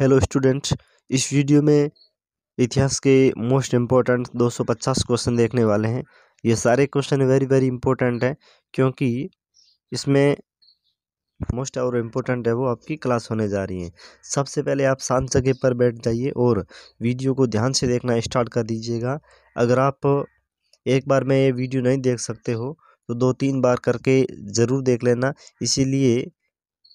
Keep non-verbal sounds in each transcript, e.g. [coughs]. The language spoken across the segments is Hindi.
हेलो स्टूडेंट्स इस वीडियो में इतिहास के मोस्ट इम्पॉर्टेंट 250 क्वेश्चन देखने वाले हैं ये सारे क्वेश्चन वेरी वेरी इंपॉर्टेंट हैं क्योंकि इसमें मोस्ट और इम्पोर्टेंट है वो आपकी क्लास होने जा रही है सबसे पहले आप शांत जगह पर बैठ जाइए और वीडियो को ध्यान से देखना स्टार्ट कर दीजिएगा अगर आप एक बार में ये वीडियो नहीं देख सकते हो तो दो तीन बार करके ज़रूर देख लेना इसीलिए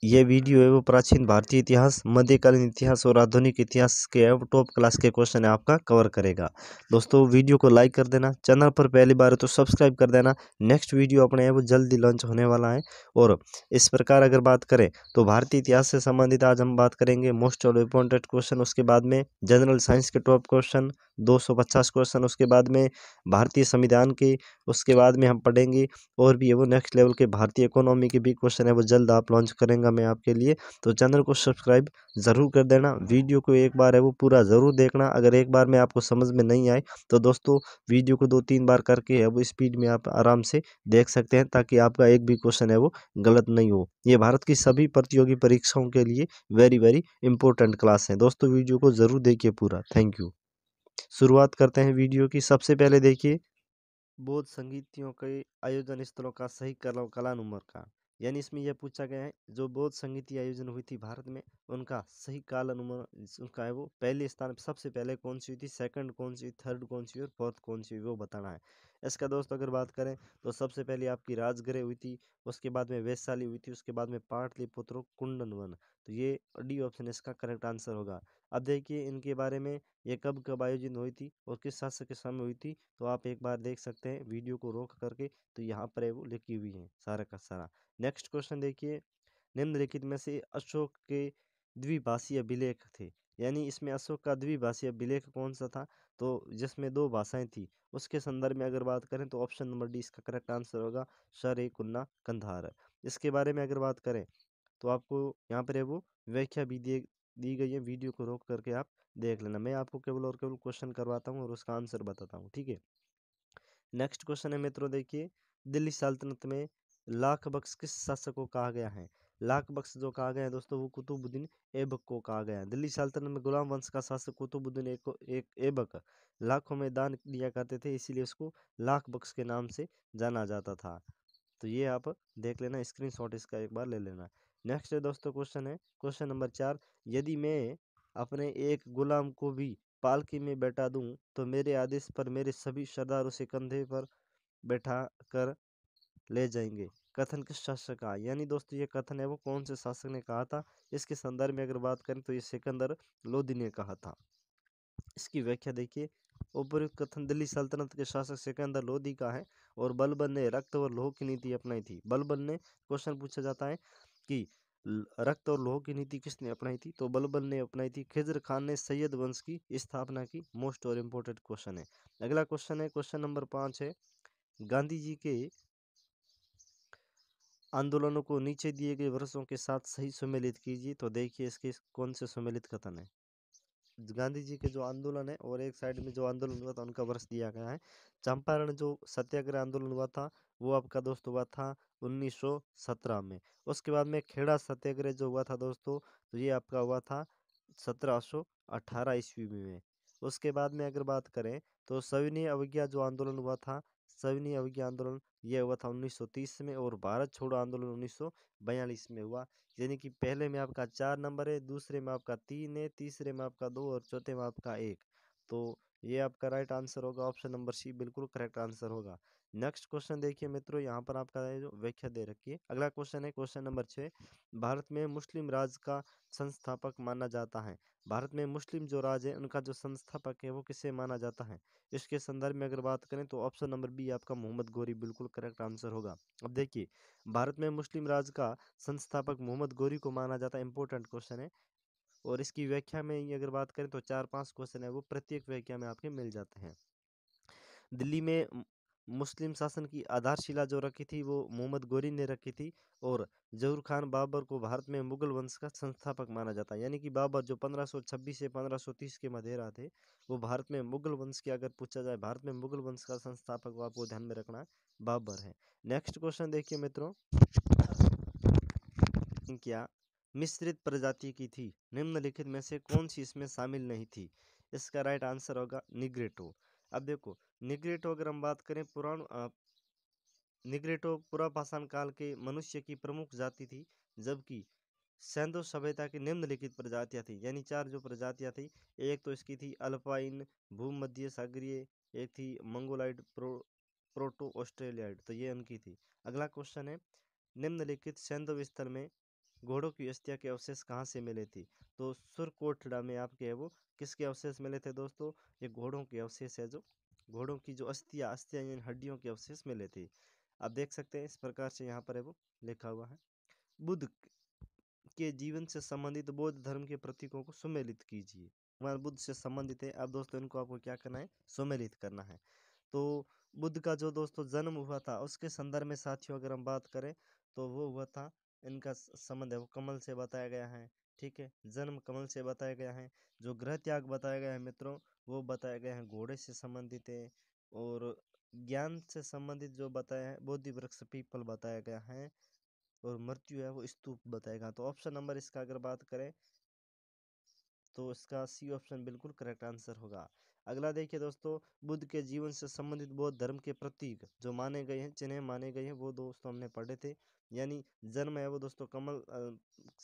ये वीडियो है वो प्राचीन भारतीय इतिहास मध्यकालीन इतिहास और आधुनिक इतिहास के टॉप क्लास के क्वेश्चन आपका कवर करेगा दोस्तों वीडियो को लाइक कर देना चैनल पर पहली बार तो सब्सक्राइब कर देना नेक्स्ट वीडियो अपने वो जल्दी लॉन्च होने वाला है और इस प्रकार अगर बात करें तो भारतीय इतिहास से संबंधित आज हम बात करेंगे मोस्ट और इम्पोर्टेंट क्वेश्चन उसके बाद में जनरल साइंस के टॉप क्वेश्चन पचास क्वेश्चन उसके बाद में भारतीय संविधान के उसके बाद में हम पढ़ेंगे और भी वो नेक्स्ट लेवल के भारतीय इकोनॉमी के भी क्वेश्चन है वो जल्द आप लॉन्च करेंगे मैं आपके लिए तो चैनल को सब्सक्राइब ज़रूर कर देना वीडियो को एक बार है वो पूरा ज़रूर देखना अगर एक बार में आपको समझ में नहीं आए तो दोस्तों वीडियो को दो तीन बार करके है वो स्पीड में आप आराम से देख सकते हैं ताकि आपका एक भी क्वेश्चन है वो गलत नहीं हो ये भारत की सभी प्रतियोगी परीक्षाओं के लिए वेरी वेरी इंपॉर्टेंट क्लास है दोस्तों वीडियो को ज़रूर देखिए पूरा थैंक यू शुरुआत करते हैं वीडियो की सबसे पहले देखिए बौद्ध संगीतियों के आयोजन स्थलों का सही कला कलानुमर का यानी इसमें यह पूछा गया है जो बौद्ध संगीत की आयोजन हुई थी भारत में उनका सही काल अनुमान उनका है वो पहले स्थान सबसे पहले कौन सी हुई थी सेकंड कौन सी थर्ड कौन सी और फोर्थ कौन सी हुई वो बताना है इसका दोस्त अगर बात करें तो सबसे पहले आपकी राजगृह हुई थी उसके बाद में वैशाली हुई थी उसके बाद में पाटलिपुत्र कुंडन वन तो ये डी ऑप्शन इसका करेक्ट आंसर होगा अब देखिए इनके बारे में ये कब कब आयोजित हुई थी और किस शासक के समय हुई थी तो आप एक बार देख सकते हैं वीडियो को रोक करके तो यहाँ पर वो लिखी हुई है सारा का सारा नेक्स्ट क्वेश्चन देखिए निम्नलिखित में से अशोक के द्विभाषी अभिलेख थे यानी इसमें अशोक का द्विभाषीय अभिलेख कौन सा था तो जिसमें दो भाषाएं थी उसके संदर्भ में अगर बात करें तो ऑप्शन नंबर डी इसका करेक्ट आंसर होगा शर ए कुन्ना कंधार इसके बारे में अगर बात करें तो आपको यहाँ पर है वो व्याख्या भी दे दी गई है वीडियो को रोक करके आप देख लेना मैं आपको केवल और केवल क्वेश्चन करवाता हूँ और उसका आंसर बताता हूँ ठीक है नेक्स्ट क्वेश्चन है मित्रों देखिए दिल्ली सल्तनत में लाख बख्श किस शासक को कहा गया है लाख बख्श जो कहा गया है दोस्तों वो कुतुबुद्दीन ऐबक को कहा गया है दिल्ली सल्तनत में गुलाम वंश का शासक कुतुबुद्दीन एक, एक ऐबक लाखों में दान दिया करते थे इसीलिए उसको लाख बख्श के नाम से जाना जाता था तो ये आप देख लेना शॉट इसका एक बार ले लेना नेक्स्ट दोस्तों क्वेश्चन है क्वेश्चन नंबर चार यदि मैं अपने एक गुलाम को भी पालकी में बैठा दूं तो मेरे आदेश पर मेरे सभी सरदार उसे कंधे पर बैठा कर ले जाएंगे कथन किस शासक का यानी दोस्तों ये कथन है वो कौन से शासक ने कहा था इसके संदर्भ में अगर बात करें तो ये सिकंदर लोधी ने कहा था इसकी व्याख्या देखिए उपयुक्त कथन दिल्ली सल्तनत के शासक सिकंदर लोधी का है और बलबन ने रक्त और लोह की नीति अपनाई थी बलबन ने क्वेश्चन पूछा जाता है कि रक्त और लोह की नीति किसने अपनाई थी तो बलबन ने अपनाई थी खिजर खान ने सैयद वंश की स्थापना की मोस्ट और इम्पोर्टेंट क्वेश्चन है अगला क्वेश्चन है क्वेश्चन नंबर पाँच है गांधी जी के आंदोलनों को नीचे दिए गए वर्षों के साथ सही सम्मिलित कीजिए तो देखिए इसके कौन से सम्मिलित कथन है गांधी जी के जो आंदोलन है और एक साइड में जो आंदोलन हुआ था उनका वर्ष दिया गया है चंपारण जो सत्याग्रह आंदोलन हुआ था वो आपका दोस्त हुआ था 1917 में उसके बाद में खेड़ा सत्याग्रह जो हुआ था दोस्तों तो ये आपका हुआ था 1718 ईस्वी में उसके बाद में अगर बात करें तो सविनय अवज्ञा जो आंदोलन हुआ था सविनय अवज्ञा आंदोलन यह हुआ था 1930 में और भारत छोड़ो आंदोलन 1942 में हुआ यानी कि पहले में आपका चार नंबर है दूसरे में आपका तीन है तीसरे में आपका दो और चौथे में आपका एक तो ये आपका राइट आंसर होगा ऑप्शन नंबर सी बिल्कुल करेक्ट आंसर होगा नेक्स्ट क्वेश्चन देखिए मित्रों यहाँ पर आपका जो व्याख्या दे रखी है अगला क्वेश्चन है क्वेश्चन नंबर छः भारत में मुस्लिम राज का संस्थापक माना जाता है भारत में मुस्लिम जो राज है उनका जो संस्थापक है वो किसे माना जाता है इसके संदर्भ में अगर बात करें तो ऑप्शन नंबर बी आपका मोहम्मद गौरी बिल्कुल करेक्ट आंसर होगा अब देखिए भारत में मुस्लिम राज का संस्थापक मोहम्मद गौरी को माना जाता है इंपॉर्टेंट क्वेश्चन है और इसकी व्याख्या में अगर बात करें तो चार पांच क्वेश्चन है वो प्रत्येक व्याख्या में आपके मिल जाते हैं दिल्ली में मुस्लिम शासन की आधारशिला जो रखी थी वो मोहम्मद गोरी ने रखी थी और जहूर खान बाबर को भारत में मुगल वंश का संस्थापक माना जाता है यानी कि बाबर जो 1526 से 1530 के मध्य रहा थे वो भारत में मुगल वंश की अगर पूछा जाए भारत में मुगल वंश का संस्थापक वो आपको ध्यान में रखना बाबर है नेक्स्ट क्वेश्चन देखिए मित्रों क्या मिश्रित प्रजाति की थी निम्नलिखित में से कौन सी इसमें शामिल नहीं थी इसका राइट आंसर होगा निग्रेटो अब देखो निग्रेटो अगर हम बात करें पुराण निग्रेटो पुरापाषाण काल के मनुष्य की प्रमुख जाति थी जबकि सैंधो सभ्यता की निम्नलिखित प्रजातियां थी यानी चार जो प्रजातियां थी एक तो इसकी थी अल्पाइन भूमध्य सागरीय एक थी मंगोलाइड प्रो प्रोटो ऑस्ट्रेलियाइड तो ये उनकी थी अगला क्वेश्चन है निम्नलिखित सैंधव स्थल में घोड़ों की अस्थिया के अवशेष कहाँ से मिले थी तो सुरकोटड़ा में आपके है वो किसके अवशेष मिले थे दोस्तों ये घोड़ों के अवशेष है जो घोड़ों की जो अस्थिया अस्थिया यानी हड्डियों के अवशेष मिले थे आप देख सकते हैं इस प्रकार से यहाँ पर है वो लिखा हुआ है बुद्ध के जीवन से संबंधित बौद्ध धर्म के प्रतीकों को सुमेलित कीजिए भगवान बुद्ध से संबंधित है अब दोस्तों इनको आपको क्या करना है सुमेलित करना है तो बुद्ध का जो दोस्तों जन्म हुआ था उसके संदर्भ में साथियों अगर हम बात करें तो वो हुआ था इनका संबंध है वो कमल से बताया गया है ठीक है जन्म कमल से बताया गया है जो ग्रह त्याग बताया गया है मित्रों वो बताया गया है घोड़े से संबंधित है और ज्ञान से संबंधित जो बताया है बोधि वृक्ष पीपल बताया गया है और मृत्यु है वो स्तूप बताएगा तो ऑप्शन नंबर इसका अगर बात करें तो इसका सी ऑप्शन बिल्कुल करेक्ट आंसर होगा अगला देखिए दोस्तों बुद्ध के जीवन से संबंधित बौद्ध धर्म के प्रतीक जो माने गए हैं चिन्ह माने गए हैं वो दोस्तों हमने पढ़े थे यानी जन्म है वो दोस्तों कमल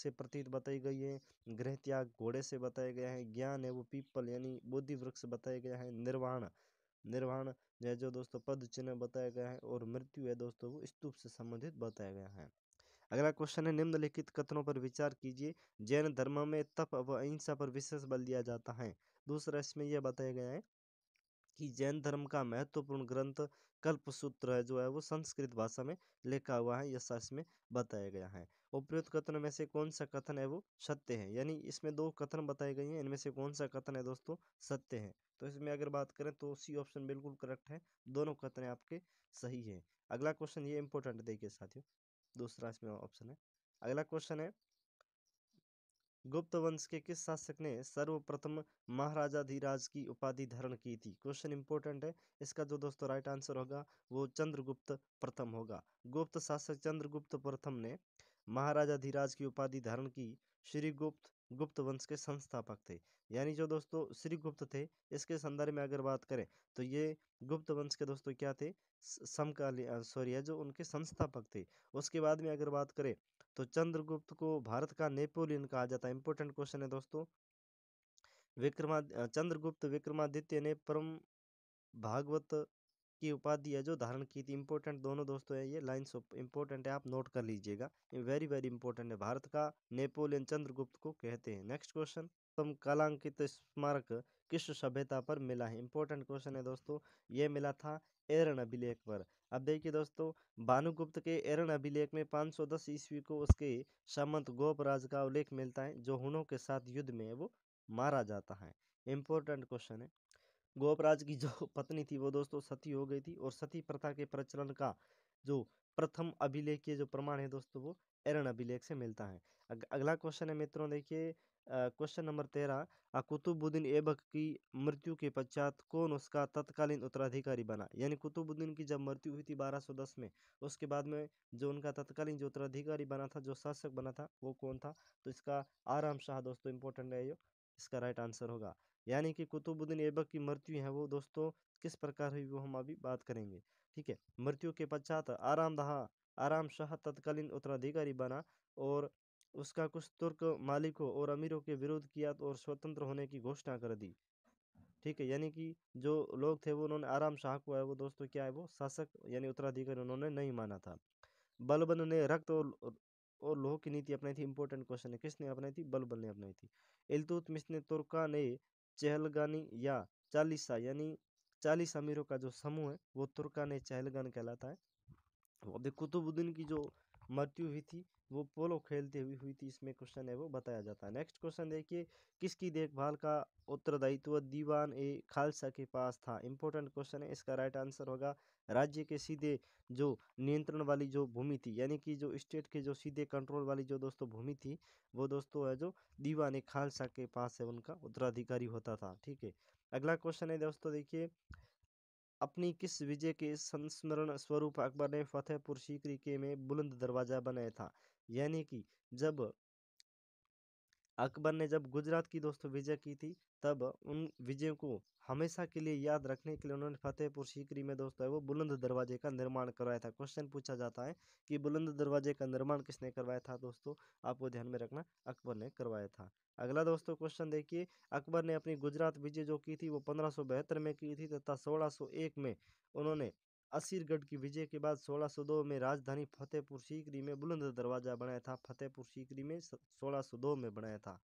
से प्रतीत बताई गई है गृह त्याग घोड़े से बताया गया है ज्ञान है वो पीपल यानी बुद्धि वृक्ष बताया गया है निर्वाण निर्वाण यह जो दोस्तों पद चिन्ह बताया गया है और मृत्यु है दोस्तों वो स्तूप से संबंधित बताया गया है अगला क्वेश्चन है निम्नलिखित कथनों पर विचार कीजिए जैन धर्म में तप व अहिंसा पर विशेष बल दिया जाता है दूसरा इसमें यह बताया गया है कि जैन धर्म का महत्वपूर्ण ग्रंथ सूत्र है जो है वो संस्कृत भाषा में लिखा हुआ है यह शास्त्र में बताया गया है उपयुक्त कथनों में से कौन सा कथन है वो सत्य है यानी इसमें दो कथन बताए गए हैं इनमें से कौन सा कथन है दोस्तों सत्य है तो इसमें अगर बात करें तो सी ऑप्शन बिल्कुल करेक्ट है दोनों कथन आपके सही है अगला क्वेश्चन ये इंपॉर्टेंट देखिए साथियों दूसरा इसमें ऑप्शन है अगला क्वेश्चन है गुप्त वंश के किस शासक ने सर्वप्रथम महाराजाधिराज की उपाधि धारण की थी क्वेश्चन इंपोर्टेंट है इसका जो दोस्तों राइट आंसर होगा वो चंद्रगुप्त प्रथम होगा गुप्त शासक चंद्रगुप्त प्रथम ने महाराजाधिराज की उपाधि धारण की श्री गुप्त गुप्त वंश के संस्थापक थे यानी जो दोस्तों श्री गुप्त थे इसके संदर्भ में अगर बात करें तो ये गुप्त वंश के दोस्तों क्या थे समकालीन सॉरी जो उनके संस्थापक थे उसके बाद में अगर बात करें तो चंद्रगुप्त को भारत का नेपोलियन कहा जाता है इंपोर्टेंट क्वेश्चन है दोस्तों विक्रमा चंद्रगुप्त विक्रमादित्य ने परम भागवत की उपाधि है जो धारण की थी इंपोर्टेंट दोनों दोस्तों है ये लाइन इंपोर्टेंट है आप नोट कर लीजिएगा वेरी वेरी इंपॉर्टेंट है भारत का नेपोलियन चंद्रगुप्त को कहते हैं नेक्स्ट क्वेश्चन उत्तम कलांकित स्मारक किस सभ्यता पर मिला है इंपॉर्टेंट क्वेश्चन है दोस्तों ये मिला था एरन अभिलेख पर अब देखिए दोस्तों भानुगुप्त के एरन अभिलेख में 510 ईस्वी को उसके सामंत गोप राज का उल्लेख मिलता है जो हुनों के साथ युद्ध में वो मारा जाता है इम्पोर्टेंट क्वेश्चन है गोपराज की जो पत्नी थी वो दोस्तों सती हो गई थी और सती प्रथा के प्रचलन का जो प्रथम अभिलेख के जो प्रमाण है दोस्तों वो एरन अभिलेख से मिलता है अग, अगला क्वेश्चन है मित्रों देखिए क्वेश्चन नंबर तेरह कुतुबुद्दीन ऐबक की मृत्यु के पश्चात कौन उसका तत्कालीन उत्तराधिकारी बना यानी कुतुबुद्दीन की जब मृत्यु हुई थी 1210 में उसके बाद में जो उनका तत्कालीन जो उत्तराधिकारी बना था जो शासक बना था वो कौन था तो इसका आराम शाह दोस्तों इंपॉर्टेंट है ये इसका राइट आंसर होगा यानी कि कुतुबुद्दीन ऐबक की मृत्यु है वो दोस्तों किस प्रकार हुई वो हम अभी बात करेंगे ठीक है मृत्यु के पश्चात आराम दहा आराम शाह तत्कालीन उत्तराधिकारी बना और उसका कुछ तुर्क मालिकों और अमीरों के विरोध किया और स्वतंत्र होने की घोषणा कर दी ठीक है यानी कि जो लोग थे वो उन्होंने आराम शाह को है वो दोस्तों क्या है वो शासक यानी उत्तराधिकारी उन्होंने नहीं माना था बलबन ने रक्त और और लोह की नीति अपनाई थी इंपॉर्टेंट क्वेश्चन है किसने अपनाई थी बलबन ने अपनाई थी इलतुतमिश ने तुर्का ने चहलगानी या चालीसा यानी चालीस अमीरों का जो समूह है वो तुर्कान चहलगन कहलाता है और कुतुबुद्दीन की जो मृत्यु हुई थी वो पोलो खेलते हुए हुई थी इसमें क्वेश्चन है वो बताया जाता है नेक्स्ट क्वेश्चन देखिए किसकी देखभाल का उत्तरदायित्व दीवान ए खालसा के पास था इंपॉर्टेंट क्वेश्चन है इसका राइट आंसर होगा राज्य के सीधे जो नियंत्रण वाली जो भूमि थी यानी कि जो स्टेट के जो सीधे कंट्रोल वाली जो दोस्तों भूमि थी वो दोस्तों है जो दीवान ए खालसा के पास है उनका उत्तराधिकारी होता था ठीक है अगला क्वेश्चन है दोस्तों देखिए अपनी किस विजय के संस्मरण स्वरूप अकबर ने फतेहपुर सीकरी के में बुलंद दरवाजा बनाया था यानी कि जब अकबर ने जब गुजरात की दोस्तों विजय की थी तब उन विजय को हमेशा के लिए याद रखने के लिए उन्होंने फतेहपुर सीकरी में दोस्तों है वो बुलंद दरवाजे का निर्माण करवाया था क्वेश्चन पूछा जाता है कि बुलंद दरवाजे का निर्माण किसने करवाया था दोस्तों आपको ध्यान में रखना अकबर ने करवाया था अगला दोस्तों क्वेश्चन देखिए अकबर ने अपनी गुजरात विजय जो की थी वो पंद्रह में की थी तथा सोलह में उन्होंने असीरगढ़ की विजय के बाद 1602 में राजधानी फतेहपुर सीकरी में बुलंद दरवाजा बनाया था फतेहपुर सीकरी में 1602 में बनाया था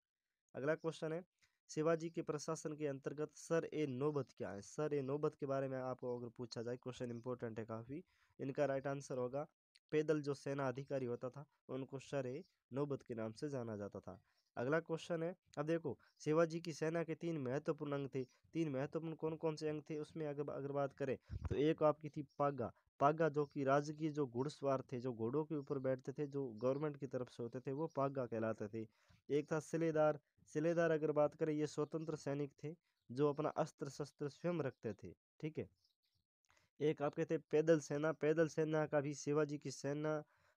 अगला क्वेश्चन है शिवाजी के प्रशासन के अंतर्गत सर ए नौबत क्या है सर ए नौबत के बारे में आपको अगर पूछा जाए क्वेश्चन इंपॉर्टेंट है काफ़ी इनका राइट आंसर होगा पैदल जो सेना अधिकारी होता था उनको सर ए नौबत के नाम से जाना जाता था अगला क्वेश्चन है अब देखो शिवाजी की सेना के तीन महत्वपूर्ण अंग थे तीन महत्वपूर्ण कौन कौन से अंग थे उसमें अगर अगर बात करें तो एक आपकी थी पागा पागा जो कि राज्य की जो घुड़सवार थे जो घोड़ों के ऊपर बैठते थे जो गवर्नमेंट की तरफ से होते थे वो पागा कहलाते थे एक था सिलेदार सिलेदार अगर बात करें ये स्वतंत्र सैनिक थे जो अपना अस्त्र शस्त्र स्वयं रखते थे ठीक है एक आप कहते पैदल सेना पैदल सेना का भी शिवाजी की सेना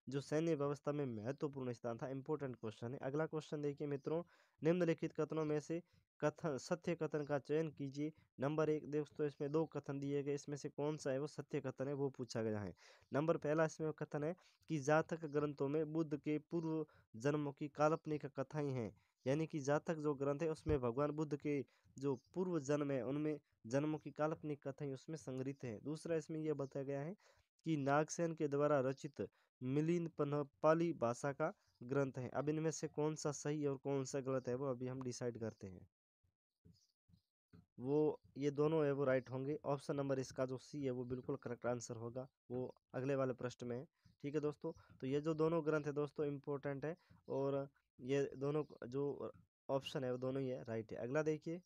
जो सैन्य व्यवस्था में महत्वपूर्ण स्थान था इंपॉर्टेंट क्वेश्चन है अगला क्वेश्चन देखिए मित्रों निम्नलिखित कथनों में से कथन सत्य कथन का चयन कीजिए नंबर एक दोस्तों इसमें दो कथन दिए गए इसमें से कौन सा है वो सत्य कथन है वो पूछा गया है नंबर पहला इसमें कथन है कि जातक ग्रंथों में बुद्ध के पूर्व जन्मों की काल्पनिक कथाएं हैं यानी कि जातक जो ग्रंथ है उसमें भगवान बुद्ध के जो पूर्व जन्म है उनमें जन्मों की काल्पनिक कथाएं उसमें संग्रहित है दूसरा इसमें यह बताया गया है कि नागसेन के द्वारा रचित मिलिंद पाली भाषा का ग्रंथ है अब इनमें से कौन सा सही है और कौन सा गलत है वो अभी हम डिसाइड करते हैं वो ये दोनों है वो राइट होंगे ऑप्शन नंबर इसका जो सी है वो बिल्कुल करेक्ट आंसर होगा वो अगले वाले प्रश्न में है ठीक है दोस्तों तो ये जो दोनों ग्रंथ है दोस्तों इम्पोर्टेंट है और ये दोनों जो ऑप्शन है वो दोनों ही है राइट है अगला देखिए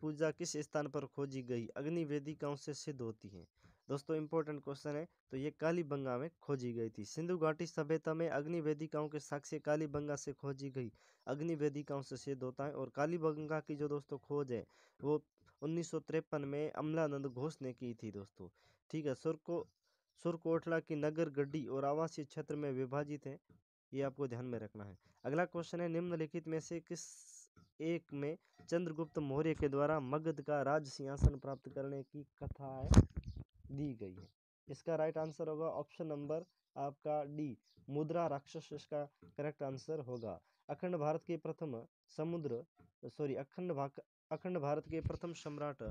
पूजा किस स्थान पर खोजी गई अग्निवेदी कौन से सिद्ध होती है दोस्तों इंपॉर्टेंट क्वेश्चन है तो ये कालीबंगा में खोजी गई थी सिंधु घाटी सभ्यता में अग्नि वेदिकाओं के साक्ष्य कालीबंगा से खोजी गई अग्नि वेदिकाओं से सिद्ध होता है और कालीबंगा की जो दोस्तों खोज है वो उन्नीस में अमलानंद घोष ने की थी दोस्तों ठीक है सुरको सुरकोटला की नगर गड्डी और आवासीय क्षेत्र में विभाजित है ये आपको ध्यान में रखना है अगला क्वेश्चन है निम्नलिखित में से किस एक में चंद्रगुप्त मौर्य के द्वारा मगध का राज सिंहासन प्राप्त करने की कथा है दी गई है इसका राइट आंसर होगा ऑप्शन नंबर आपका डी मुद्रा राक्षस इसका करेक्ट आंसर होगा अखंड भारत के प्रथम समुद्र सॉरी अखंड अखंड भारत के प्रथम सम्राट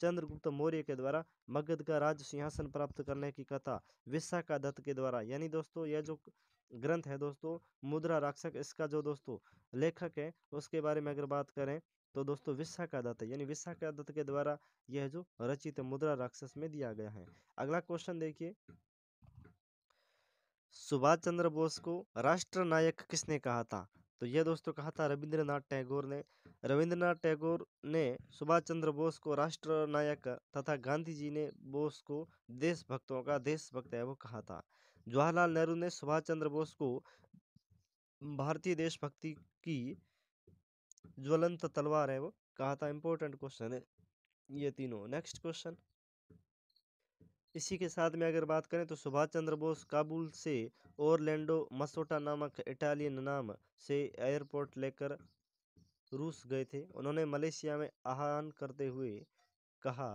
चंद्रगुप्त मौर्य के द्वारा मगध का राज सिंहासन प्राप्त करने की कथा विशाखा दत्त के द्वारा यानी दोस्तों यह जो ग्रंथ है दोस्तों मुद्रा राक्षस इसका जो दोस्तों लेखक है उसके बारे में अगर बात करें तो दोस्तों विशाखादत्त यानी विशाखादत्त के द्वारा यह जो रचित मुद्रा राक्षस में दिया गया है अगला क्वेश्चन देखिए सुभाष चंद्र बोस को राष्ट्र नायक किसने कहा था तो यह दोस्तों कहा था रविंद्रनाथ टैगोर ने रविंद्रनाथ टैगोर ने सुभाष चंद्र बोस को राष्ट्र नायक तथा गांधी जी ने बोस को देशभक्तों का देशभक्त है वो कहा था जवाहरलाल नेहरू ने सुभाष चंद्र बोस को भारतीय देशभक्ति की ज्वलंत तलवार है वो कहा था इंपॉर्टेंट क्वेश्चन है ये तीनों नेक्स्ट क्वेश्चन इसी के साथ में अगर बात करें तो सुभाष चंद्र बोस काबुल से ओरलैंडो मसोटा नामक इटालियन नाम से एयरपोर्ट लेकर रूस गए थे उन्होंने मलेशिया में आह्वान करते हुए कहा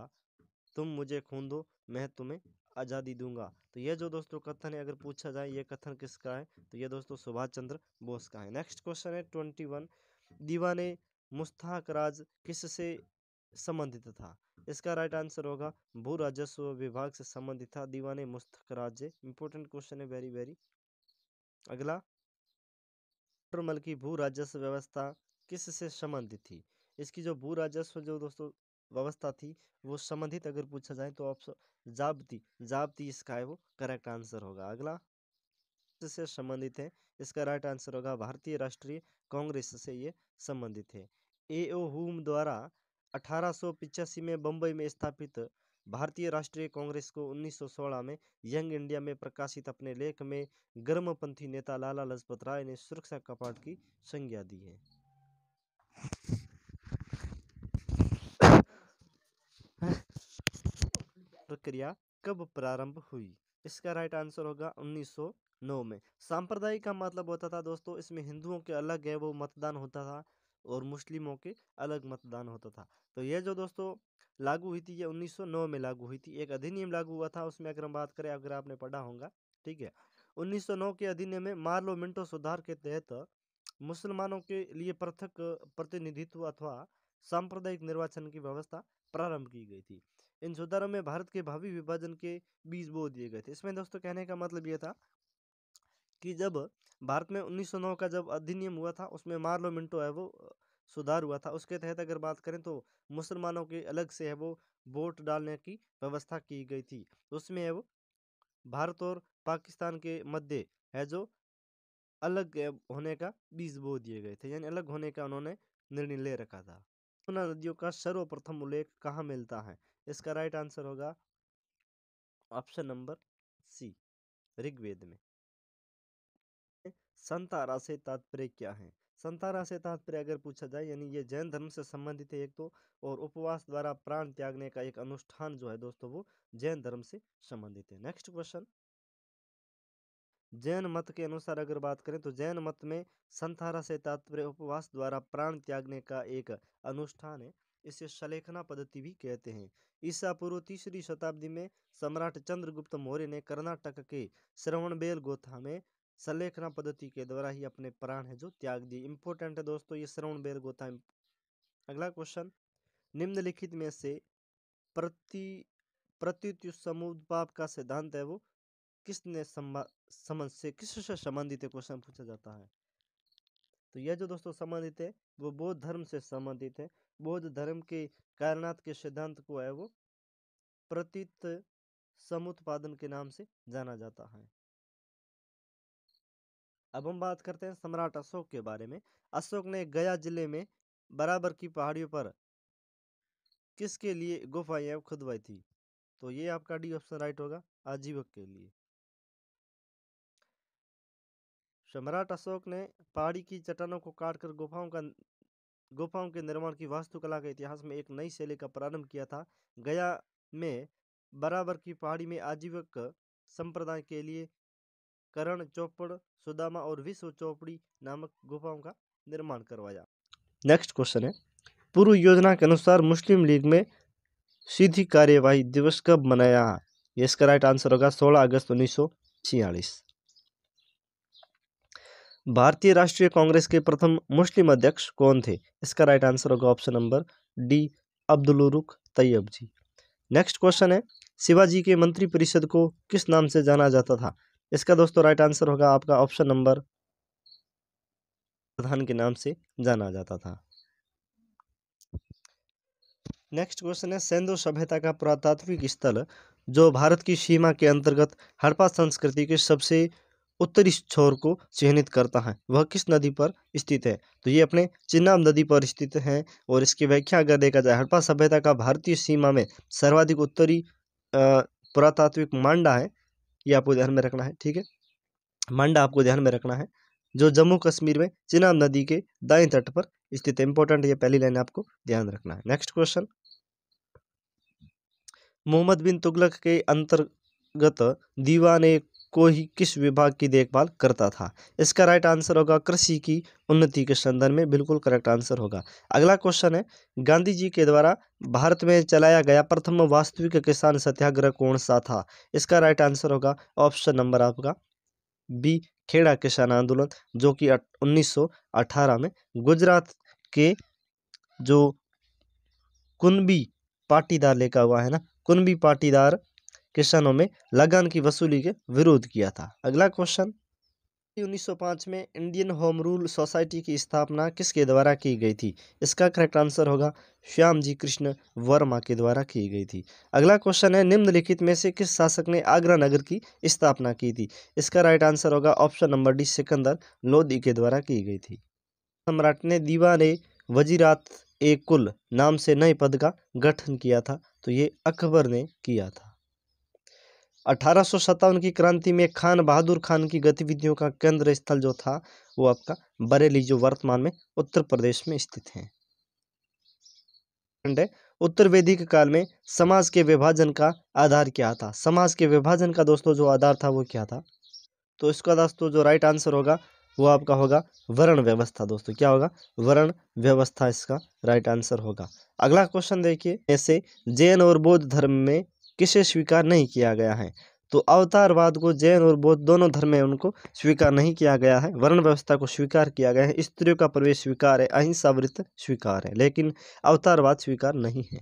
तुम मुझे खून दो मैं तुम्हें आज़ादी दूंगा तो यह जो दोस्तों कथन है अगर पूछा जाए यह कथन किसका है तो यह दोस्तों सुभाष चंद्र बोस का है नेक्स्ट क्वेश्चन है ट्वेंटी वन दीवाने मुस्ताक राज किससे संबंधित था इसका राइट आंसर होगा भू राजस्व विभाग से संबंधित था दीवाने मुस्तक राज इंपोर्टेंट क्वेश्चन है वेरी वेरी अगला टोटल की भू राजस्व व्यवस्था किस से संबंधित थी इसकी जो भू राजस्व जो दोस्तों व्यवस्था थी वो संबंधित अगर पूछा जाए तो ऑप्शन जाबती जाबती इसका है वो करेक्ट आंसर होगा अगला से संबंधित है इसका राइट आंसर होगा भारतीय राष्ट्रीय कांग्रेस से ये संबंधित है ए ओ हुम द्वारा अठारह में बम्बई में स्थापित भारतीय राष्ट्रीय कांग्रेस को 1916 में यंग इंडिया में प्रकाशित अपने लेख में गर्मपंथी नेता लाला लजपत राय ने सुरक्षा कपाट की संज्ञा दी है प्रक्रिया कब प्रारंभ हुई इसका राइट आंसर होगा नौ में सांप्रदायिक का मतलब होता था दोस्तों इसमें हिंदुओं के अलग है वो मतदान होता था और मुस्लिमों के अलग मतदान होता था तो यह जो दोस्तों लागू हुई थी ये 1909 में लागू हुई थी एक अधिनियम लागू हुआ था उसमें अगर हम बात करें अगर आपने पढ़ा होगा ठीक है 1909 के अधिनियम में मार्लो मिंटो सुधार के तहत मुसलमानों के लिए पृथक प्रतिनिधित्व अथवा सांप्रदायिक निर्वाचन की व्यवस्था प्रारंभ की गई थी इन सुधारों में भारत के भावी विभाजन के बीज बो दिए गए थे इसमें दोस्तों कहने का मतलब ये था कि जब भारत में नौ का जब अधिनियम हुआ था उसमें मार्लो मिंटो है वो सुधार हुआ था उसके तहत अगर बात करें तो मुसलमानों के अलग से है वो वोट डालने की व्यवस्था की गई थी उसमें है वो भारत और पाकिस्तान के मध्य है जो अलग होने का बीज बो दिए गए थे यानी अलग होने का उन्होंने निर्णय ले रखा था उन नदियों का सर्वप्रथम उल्लेख कहाँ मिलता है इसका राइट आंसर होगा ऑप्शन नंबर सी ऋग्वेद में संतारा से तात्पर्य क्या है संतारा से तात्पर्य अगर पूछा जाए यानी ये जैन धर्म से संबंधित है एक तो और उपवास द्वारा प्राण त्यागने का एक अनुष्ठान जो है दोस्तों वो जैन धर्म से संबंधित है नेक्स्ट क्वेश्चन जैन मत के अनुसार अगर बात करें तो जैन मत में संतारा से तात्पर्य उपवास द्वारा प्राण त्यागने का एक अनुष्ठान है इसे शलेखना पद्धति भी कहते हैं ईसा पूर्व तीसरी शताब्दी में सम्राट चंद्रगुप्त मौर्य ने कर्नाटक के श्रवणबेल गोथा में संलेखना पद्धति के द्वारा ही अपने प्राण है जो त्याग दिए इंपोर्टेंट है दोस्तों ये श्रवण बेर गोता अगला क्वेश्चन निम्नलिखित में से प्रति प्रत्युत समुद्भाव का सिद्धांत है वो किसने संबंध से किससे संबंधित क्वेश्चन पूछा जाता है तो यह जो दोस्तों संबंधित है वो बौद्ध धर्म से संबंधित है बौद्ध धर्म के कारणात के सिद्धांत को है वो प्रतीत समुत्पादन के नाम से जाना जाता है अब हम बात करते हैं सम्राट अशोक के बारे में अशोक ने गया जिले में बराबर की पहाड़ियों पर किसके लिए गुफाएं खुदवाई थी तो ये आपका डी ऑप्शन राइट होगा आजीवक के लिए सम्राट अशोक ने पहाड़ी की चट्टानों को काटकर गुफाओं का गुफाओं के निर्माण की वास्तुकला के इतिहास में एक नई शैली का प्रारंभ किया था गया में बराबर की पहाड़ी में आजीवक संप्रदाय के लिए करण चौपड़ सुदामा और विश्व चौपड़ी नामक गुफाओं का निर्माण करवाया नेक्स्ट क्वेश्चन है पूर्व योजना के अनुसार मुस्लिम लीग में सीधी कार्यवाही दिवस कब मनाया ये इसका राइट आंसर होगा 16 अगस्त उन्नीस भारतीय राष्ट्रीय कांग्रेस के प्रथम मुस्लिम अध्यक्ष कौन थे इसका राइट आंसर होगा ऑप्शन नंबर डी अब्दुल रुख तैयब जी नेक्स्ट क्वेश्चन है शिवाजी के मंत्रिपरिषद को किस नाम से जाना जाता था इसका दोस्तों राइट आंसर होगा आपका ऑप्शन नंबर प्रधान के नाम से जाना जाता था नेक्स्ट क्वेश्चन है सेंधु सभ्यता का पुरातात्विक स्थल जो भारत की सीमा के अंतर्गत हड़प्पा संस्कृति के सबसे उत्तरी छोर को चिन्हित करता है वह किस नदी पर स्थित है तो ये अपने चिन्नाम नदी पर स्थित है और इसकी व्याख्या अगर देखा जाए हड़प्पा सभ्यता का भारतीय सीमा में सर्वाधिक उत्तरी पुरातात्विक मांडा है ये आपको ध्यान में रखना है ठीक है मंडा आपको ध्यान में रखना है जो जम्मू कश्मीर में चिनाब नदी के दाएं तट पर स्थित इंपॉर्टेंट ये पहली लाइन आपको ध्यान रखना है नेक्स्ट क्वेश्चन मोहम्मद बिन तुगलक के अंतर्गत दीवान ए को ही किस विभाग की देखभाल करता था इसका राइट आंसर होगा कृषि की उन्नति के संदर्भ में बिल्कुल करेक्ट आंसर होगा अगला क्वेश्चन है गांधी जी के द्वारा भारत में चलाया गया प्रथम वास्तविक किसान सत्याग्रह कौन सा था इसका राइट आंसर होगा ऑप्शन नंबर आपका बी खेड़ा किसान आंदोलन जो कि उन्नीस में गुजरात के जो कुनबी पाटीदार लेकर हुआ है ना कुनबी पाटीदार किसानों में लगान की वसूली के विरोध किया था अगला क्वेश्चन 1905 में इंडियन होम रूल सोसाइटी की स्थापना किसके द्वारा की गई थी इसका करेक्ट आंसर होगा श्याम जी कृष्ण वर्मा के द्वारा की गई थी अगला क्वेश्चन है निम्नलिखित में से किस शासक ने आगरा नगर की स्थापना की थी इसका राइट आंसर होगा option number D Sikandar Lodi के द्वारा की गई थी सम्राट ने दीवान वजीरात ए कुल नाम से नए पद का गठन किया था तो ये अकबर ने किया था अठारह की क्रांति में खान बहादुर खान की गतिविधियों का केंद्र स्थल जो था वो आपका बरेली जो वर्तमान में उत्तर प्रदेश में स्थित है उत्तर वैदिक काल में समाज के विभाजन का आधार क्या था समाज के विभाजन का दोस्तों जो आधार था वो क्या था तो इसका दोस्तों जो राइट आंसर होगा वो आपका होगा वर्ण व्यवस्था दोस्तों क्या होगा वर्ण व्यवस्था इसका राइट आंसर होगा अगला क्वेश्चन देखिए ऐसे जैन और बौद्ध धर्म में किसे स्वीकार नहीं किया गया है तो अवतारवाद को जैन और बौद्ध दोनों धर्म में उनको स्वीकार नहीं किया गया है वर्ण व्यवस्था को स्वीकार किया गया है स्त्रियों का प्रवेश स्वीकार है अहिंसा वृत्त स्वीकार है लेकिन अवतारवाद स्वीकार नहीं है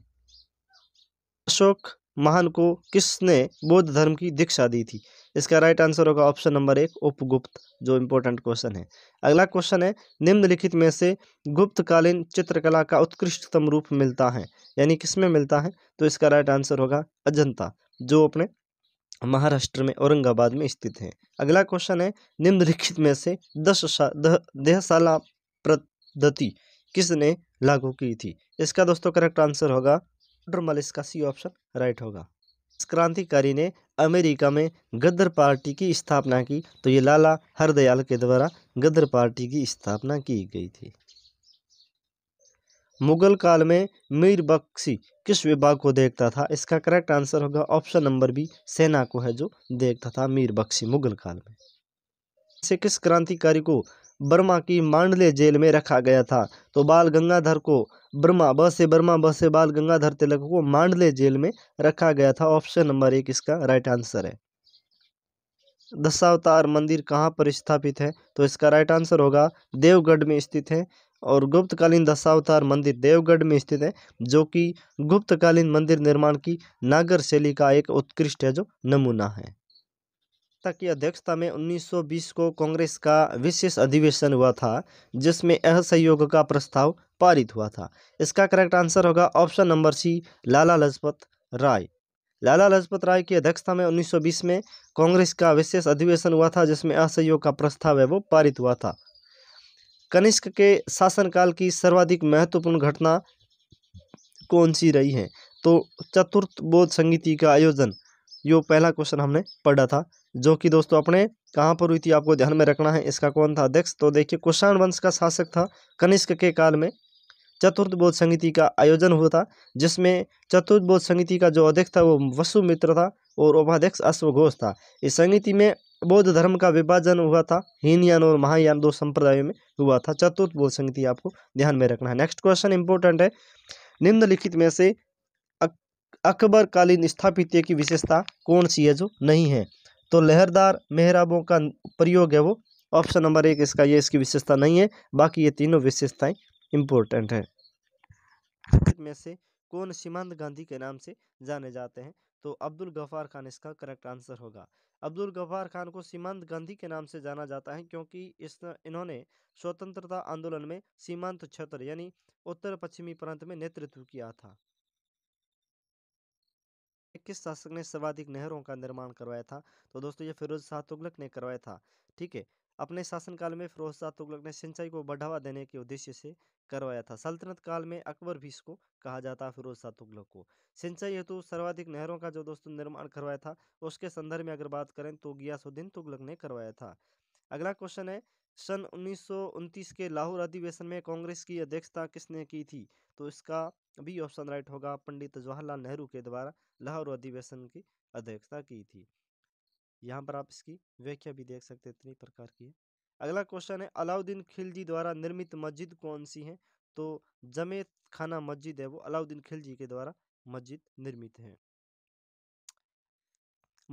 अशोक महान को किसने बौद्ध धर्म की दीक्षा दी थी इसका राइट आंसर होगा ऑप्शन नंबर एक उपगुप्त जो इम्पोर्टेंट क्वेश्चन है अगला क्वेश्चन है निम्नलिखित में से गुप्तकालीन चित्रकला का उत्कृष्टतम रूप मिलता है यानी किसमें मिलता है तो इसका राइट आंसर होगा अजंता जो अपने महाराष्ट्र में औरंगाबाद में स्थित है अगला क्वेश्चन है निम्नलिखित में से दस शा, देहशाला पद्धति किसने लागू की थी इसका दोस्तों करेक्ट आंसर होगा डॉक्टर मलिस का सी ऑप्शन राइट होगा इस क्रांतिकारी ने अमेरिका में गद्र पार्टी की स्थापना की तो ये लाला हरदयाल के द्वारा गद्दर पार्टी की स्थापना की गई थी मुगल काल में मीर बख्शी किस विभाग को देखता था इसका करेक्ट आंसर होगा ऑप्शन नंबर बी सेना को है जो देखता था मीर बख्शी मुगल काल में से किस क्रांतिकारी को बर्मा की मांडले जेल में रखा गया था तो बाल गंगाधर को बर्मा बस से बर्मा बस से बाल गंगाधर तिलक को मांडले जेल में रखा गया था ऑप्शन नंबर एक इसका राइट आंसर है दशावतार मंदिर कहाँ पर स्थापित है तो इसका राइट आंसर होगा देवगढ़ में स्थित है और गुप्तकालीन दशावतार मंदिर देवगढ़ में स्थित है जो कि गुप्तकालीन मंदिर निर्माण की नागर शैली का एक उत्कृष्ट है जो नमूना है गुप्ता की अध्यक्षता में 1920 को कांग्रेस का विशेष अधिवेशन हुआ था जिसमें असहयोग का प्रस्ताव पारित हुआ था इसका करेक्ट आंसर होगा option number C Lala Lajpat Rai Lala Lajpat Rai की अध्यक्षता में 1920 में कांग्रेस का विशेष अधिवेशन हुआ था जिसमें असहयोग का प्रस्ताव है वो पारित हुआ था कनिष्क के शासनकाल की सर्वाधिक महत्वपूर्ण घटना कौन सी रही है तो चतुर्थ बोध संगीति का आयोजन यो पहला क्वेश्चन हमने पढ़ा था जो कि दोस्तों अपने कहाँ पर हुई थी आपको ध्यान में रखना है इसका कौन था अध्यक्ष तो देखिए कुषाण वंश का शासक था कनिष्क के काल में चतुर्थ बोध संगीति का आयोजन हुआ था जिसमें चतुर्थ बोध संगीति का जो अध्यक्ष था वो वसुमित्र था और उपाध्यक्ष अश्वघोष था इस संगीति में बौद्ध धर्म का विभाजन हुआ था हीनयान और महायान दो संप्रदायों में हुआ था चतुर्थ बोध संगीति आपको ध्यान में रखना है नेक्स्ट क्वेश्चन इंपॉर्टेंट है निम्नलिखित में से अक, अकबर कालीन स्थापित्य की विशेषता कौन सी है जो नहीं है तो लहरदार मेहराबों का प्रयोग है वो ऑप्शन नंबर एक इसका ये इसकी विशेषता नहीं है बाकी ये तीनों विशेषताएं इम्पोर्टेंट हैं में से कौन सीमांत गांधी के नाम से जाने जाते हैं तो अब्दुल गफ्फार खान इसका करेक्ट आंसर होगा अब्दुल गफ्फार खान को सीमांत गांधी के नाम से जाना जाता है क्योंकि इस इन्होंने स्वतंत्रता आंदोलन में सीमांत क्षेत्र यानी उत्तर पश्चिमी प्रांत में नेतृत्व किया था किस शासक ने सर्वाधिक नहरों का निर्माण करवाया था तो दोस्तों ये फिरोज शाह तुगलक ने करवाया था ठीक है अपने शासनकाल में फिरोज शाह तुगलक ने सिंचाई को बढ़ावा देने के उद्देश्य से करवाया था सल्तनत काल में अकबर भी इसको कहा जाता है फिरोज शाह तुगलक को सिंचाई हेतु सर्वाधिक नहरों का जो दोस्तों निर्माण करवाया था उसके संदर्भ में अगर बात करें तो गियासुद्दीन तुगलक ने करवाया था अगला क्वेश्चन है सन उन्नीस के लाहौर अधिवेशन में कांग्रेस की अध्यक्षता किसने की थी तो इसका बी ऑप्शन राइट होगा पंडित जवाहरलाल नेहरू के द्वारा लाहौर अधिवेशन की अध्यक्षता की थी यहाँ पर आप इसकी व्याख्या भी देख सकते इतनी प्रकार की है अगला क्वेश्चन है अलाउद्दीन खिलजी द्वारा निर्मित मस्जिद कौन सी है तो जमे खाना मस्जिद है वो अलाउद्दीन खिलजी के द्वारा मस्जिद निर्मित है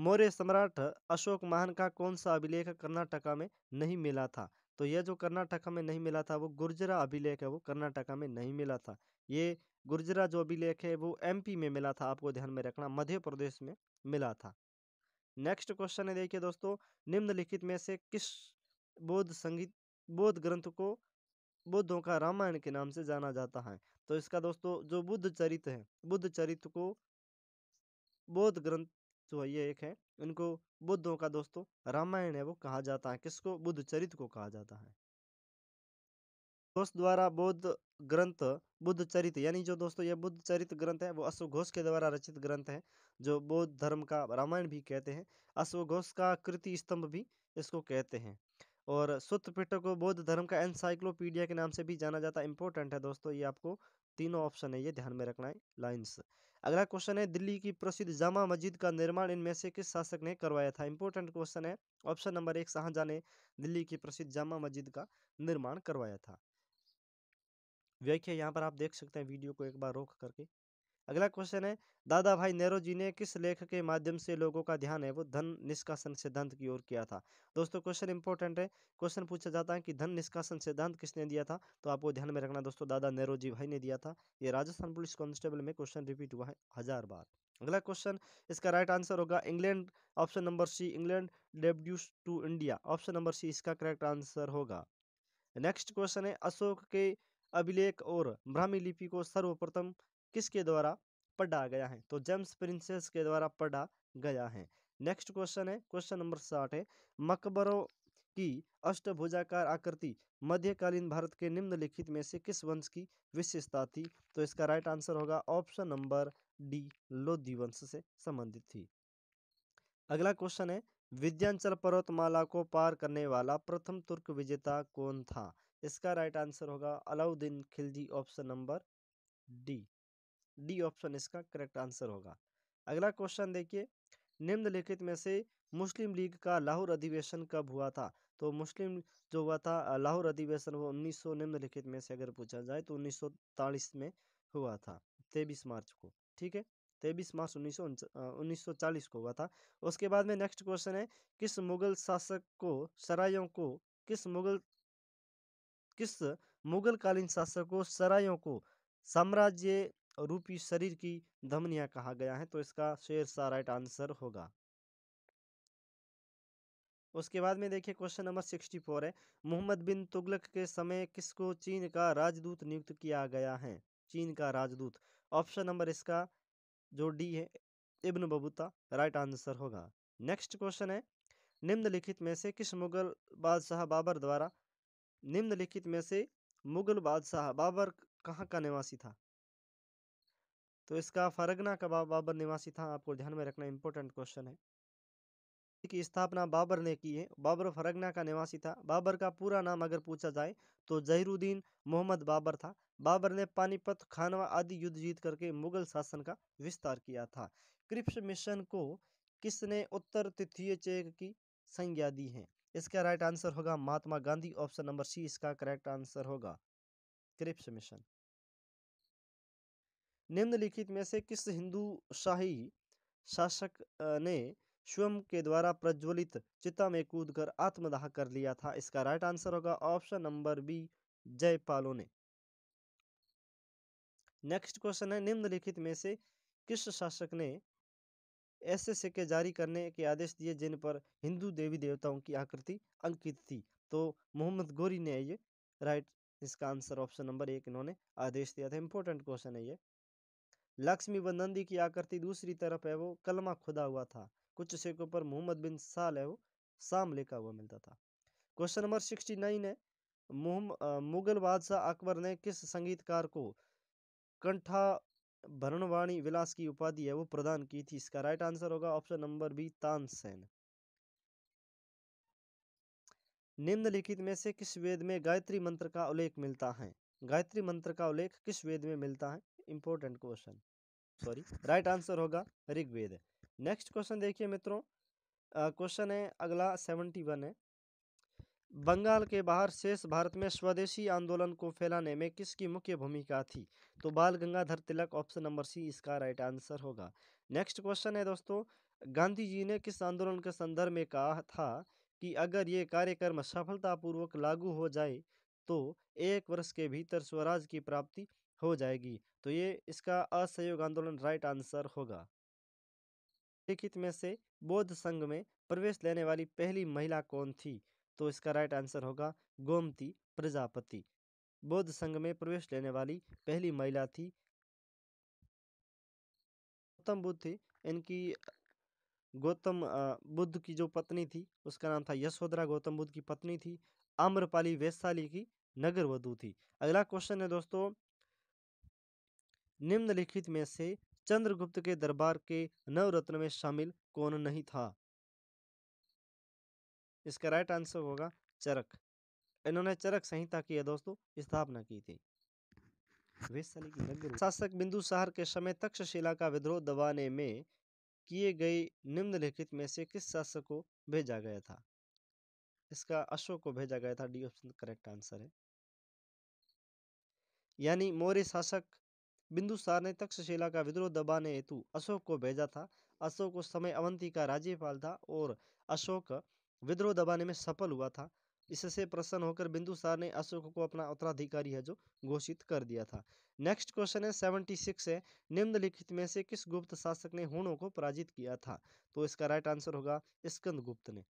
मौर्य सम्राट अशोक महान का कौन सा अभिलेख कर्नाटका में नहीं मिला था तो यह जो कर्नाटका में नहीं मिला था वो गुर्जरा अभिलेख है वो कर्नाटका में नहीं मिला था ये गुर्जरा जो अभिलेख है वो एमपी में मिला था आपको ध्यान में रखना मध्य प्रदेश में मिला था नेक्स्ट क्वेश्चन है देखिए दोस्तों निम्नलिखित में से किस बौद्ध संगीत बौद्ध ग्रंथ को बुद्धों का रामायण के नाम से जाना जाता है तो इसका दोस्तों जो बुद्ध चरित्र है बुद्ध चरित्र को बौद्ध ग्रंथ जो है ये एक है इनको बुद्धों का दोस्तों रामायण है वो कहा जाता है किसको बुद्ध चरित्र को कहा जाता है घोष द्वारा बौद्ध ग्रंथ बुद्ध चरित यानी जो दोस्तों ये बुद्ध चरित ग्रंथ है वो अश्व घोष के द्वारा रचित ग्रंथ है जो बौद्ध धर्म का रामायण भी कहते हैं अश्व घोष का कृति स्तंभ भी इसको कहते हैं और सुतपीठ को बौद्ध धर्म का एनसाइक्लोपीडिया के नाम से भी जाना जाता है इंपॉर्टेंट है दोस्तों ये आपको तीनों ऑप्शन है ये ध्यान में रखना है लाइन्स अगला क्वेश्चन है दिल्ली की प्रसिद्ध जामा मस्जिद का निर्माण इनमें से किस शासक ने करवाया था इंपॉर्टेंट क्वेश्चन है ऑप्शन नंबर एक शाहजहाँ ने दिल्ली की प्रसिद्ध जामा मस्जिद का निर्माण करवाया था देखिए यहाँ पर आप देख सकते हैं वीडियो को एक बार रोक करके अगला क्वेश्चन है दादा भाई नेहरू जी ने किस लेख के माध्यम से लोगों का ध्यान है वो धन निष्कासन सिद्धांत की ओर किया था दोस्तों क्वेश्चन इंपॉर्टेंट है क्वेश्चन पूछा जाता है कि धन निष्कासन सिद्धांत किसने दिया था तो आपको ध्यान में रखना दोस्तों दादा नेहरू जी भाई ने दिया था ये राजस्थान पुलिस कॉन्स्टेबल में क्वेश्चन रिपीट हुआ है हजार बार अगला क्वेश्चन इसका राइट आंसर होगा England option number C England debuts to India option number C इसका करेक्ट आंसर होगा नेक्स्ट क्वेश्चन है अशोक के अभिलेख और ब्राह्मी लिपि को सर्वप्रथम किसके द्वारा पढ़ा गया है तो जेम्स प्रिंसेस के द्वारा पढ़ा गया है नेक्स्ट क्वेश्चन है क्वेश्चन नंबर साठ है मकबरों की अष्टभुजाकार आकृति मध्यकालीन भारत के निम्नलिखित में से किस वंश की विशेषता थी तो इसका राइट आंसर होगा ऑप्शन नंबर डी लोधी वंश से संबंधित थी अगला क्वेश्चन है विद्यांचल पर्वतमाला को पार करने वाला प्रथम तुर्क विजेता कौन था इसका राइट आंसर होगा Alauddin Khilji option number D D option इसका करेक्ट आंसर होगा अगला क्वेश्चन देखिए निम्नलिखित में से मुस्लिम लीग का लाहौर अधिवेशन कब हुआ था तो मुस्लिम जो हुआ था लाहौर अधिवेशन वो उन्नीस सौ निम्नलिखित में से अगर पूछा जाए तो उन्नीस में हुआ था तेईस मार्च को ठीक है तेईस मार्च उन्नीस सौ को हुआ था उसके बाद में नेक्स्ट क्वेश्चन है किस मुगल शासक को सरायों को किस मुगल किस मुगल कालीन शासक को सरायों को साम्राज्य रूपी शरीर की धमनिया कहा गया है तो इसका शेर सा राइट आंसर होगा उसके बाद में देखिए क्वेश्चन नंबर सिक्सटी फोर है मोहम्मद बिन तुगलक के समय किसको चीन का राजदूत नियुक्त किया गया है चीन का राजदूत ऑप्शन नंबर इसका जो डी है इब्न बबूता राइट आंसर होगा नेक्स्ट क्वेश्चन है निम्नलिखित में से किस मुगल बादशाह बाबर द्वारा निम्नलिखित में से मुगल बादशाह बाबर कहाँ का निवासी था तो इसका फरगना का बाबर निवासी था आपको ध्यान में रखना इंपॉर्टेंट क्वेश्चन है की स्थापना बाबर ने की है बाबर फरगना का निवासी था बाबर का पूरा नाम अगर पूछा जाए तो जहरुद्दीन मोहम्मद बाबर था बाबर ने पानीपत खानवा आदि युद्ध जीत करके मुगल शासन का विस्तार किया था क्रिप्स मिशन को किसने उत्तर तिथीय चेक की संज्ञा दी है इसका राइट आंसर होगा Mahatma Gandhi option number C इसका करेक्ट आंसर होगा क्रिप्स मिशन निम्नलिखित में से किस हिंदू शाही शासक ने स्वयं के द्वारा प्रज्वलित चिता में कूदकर आत्मदाह कर लिया था इसका राइट आंसर होगा ऑप्शन नंबर बी जयपालो ने नेक्स्ट क्वेश्चन है निम्नलिखित में से किस शासक ने ऐसे सिक्के जारी करने के आदेश दिए जिन पर हिंदू देवी देवताओं की आकृति अंकित थी तो मोहम्मद गोरी ने ये राइट इसका आंसर ऑप्शन नंबर एक इन्होंने आदेश दिया था इंपॉर्टेंट क्वेश्चन है ये लक्ष्मी व नंदी की आकृति दूसरी तरफ है वो कलमा खुदा हुआ था कुछ सिक्कों पर मोहम्मद बिन साल है वो साम लिखा हुआ मिलता था क्वेश्चन नंबर सिक्सटी नाइन है मुगल बादशाह अकबर ने किस संगीतकार को कंठा भरणवाणी विलास की उपाधि है वो प्रदान की थी इसका राइट आंसर होगा ऑप्शन नंबर बी तानसेन निम्नलिखित में से किस वेद में गायत्री मंत्र का उल्लेख मिलता है गायत्री मंत्र का उल्लेख किस वेद में मिलता है important question sorry right answer होगा ऋग्वेद नेक्स्ट क्वेश्चन देखिए मित्रों क्वेश्चन है अगला सेवेंटी वन है बंगाल के बाहर शेष भारत में स्वदेशी आंदोलन को फैलाने में किसकी मुख्य भूमिका थी तो Bal Gangadhar Tilak option number C इसका राइट आंसर होगा नेक्स्ट क्वेश्चन है दोस्तों गांधी जी ने किस आंदोलन के संदर्भ में कहा था कि अगर ये कार्यक्रम सफलतापूर्वक लागू हो जाए तो एक वर्ष के भीतर स्वराज की प्राप्ति हो जाएगी तो ये इसका असहयोग आंदोलन राइट आंसर होगा लिखित में से बौद्ध संघ में प्रवेश लेने वाली पहली महिला कौन थी तो इसका राइट आंसर होगा गोमती प्रजापति बौद्ध संघ में प्रवेश लेने वाली पहली महिला थी गौतम बुद्ध इनकी गौतम बुद्ध की जो पत्नी थी उसका नाम था यशोधरा गौतम बुद्ध की पत्नी थी आम्रपाली वैशाली की नगर वधु थी अगला क्वेश्चन है दोस्तों निम्नलिखित में से चंद्रगुप्त के दरबार के नवरत्न में शामिल कौन नहीं था इसका राइट आंसर होगा चरक इन्होंने चरक संहिता की है दोस्तों स्थापना की थी शासक बिंदु साहर के समय तक्षशिला का विद्रोह दबाने में किए गए निम्नलिखित में से किस शासक को भेजा गया था इसका अशोक को भेजा गया था डी ऑप्शन करेक्ट आंसर है यानी मौर्य शासक बिंदुसार ने तक्षशिला का विद्रोह दबाने हेतु अशोक को भेजा था अशोक उस समय अवंती का राज्यपाल था और अशोक विद्रोह दबाने में सफल हुआ था इससे प्रसन्न होकर बिंदुसार ने अशोक को अपना उत्तराधिकारी है जो घोषित कर दिया था नेक्स्ट क्वेश्चन है सेवेंटी सिक्स है निम्नलिखित में से किस गुप्त शासक ने हुणों को पराजित किया था तो इसका राइट आंसर होगा स्कंद गुप्त ने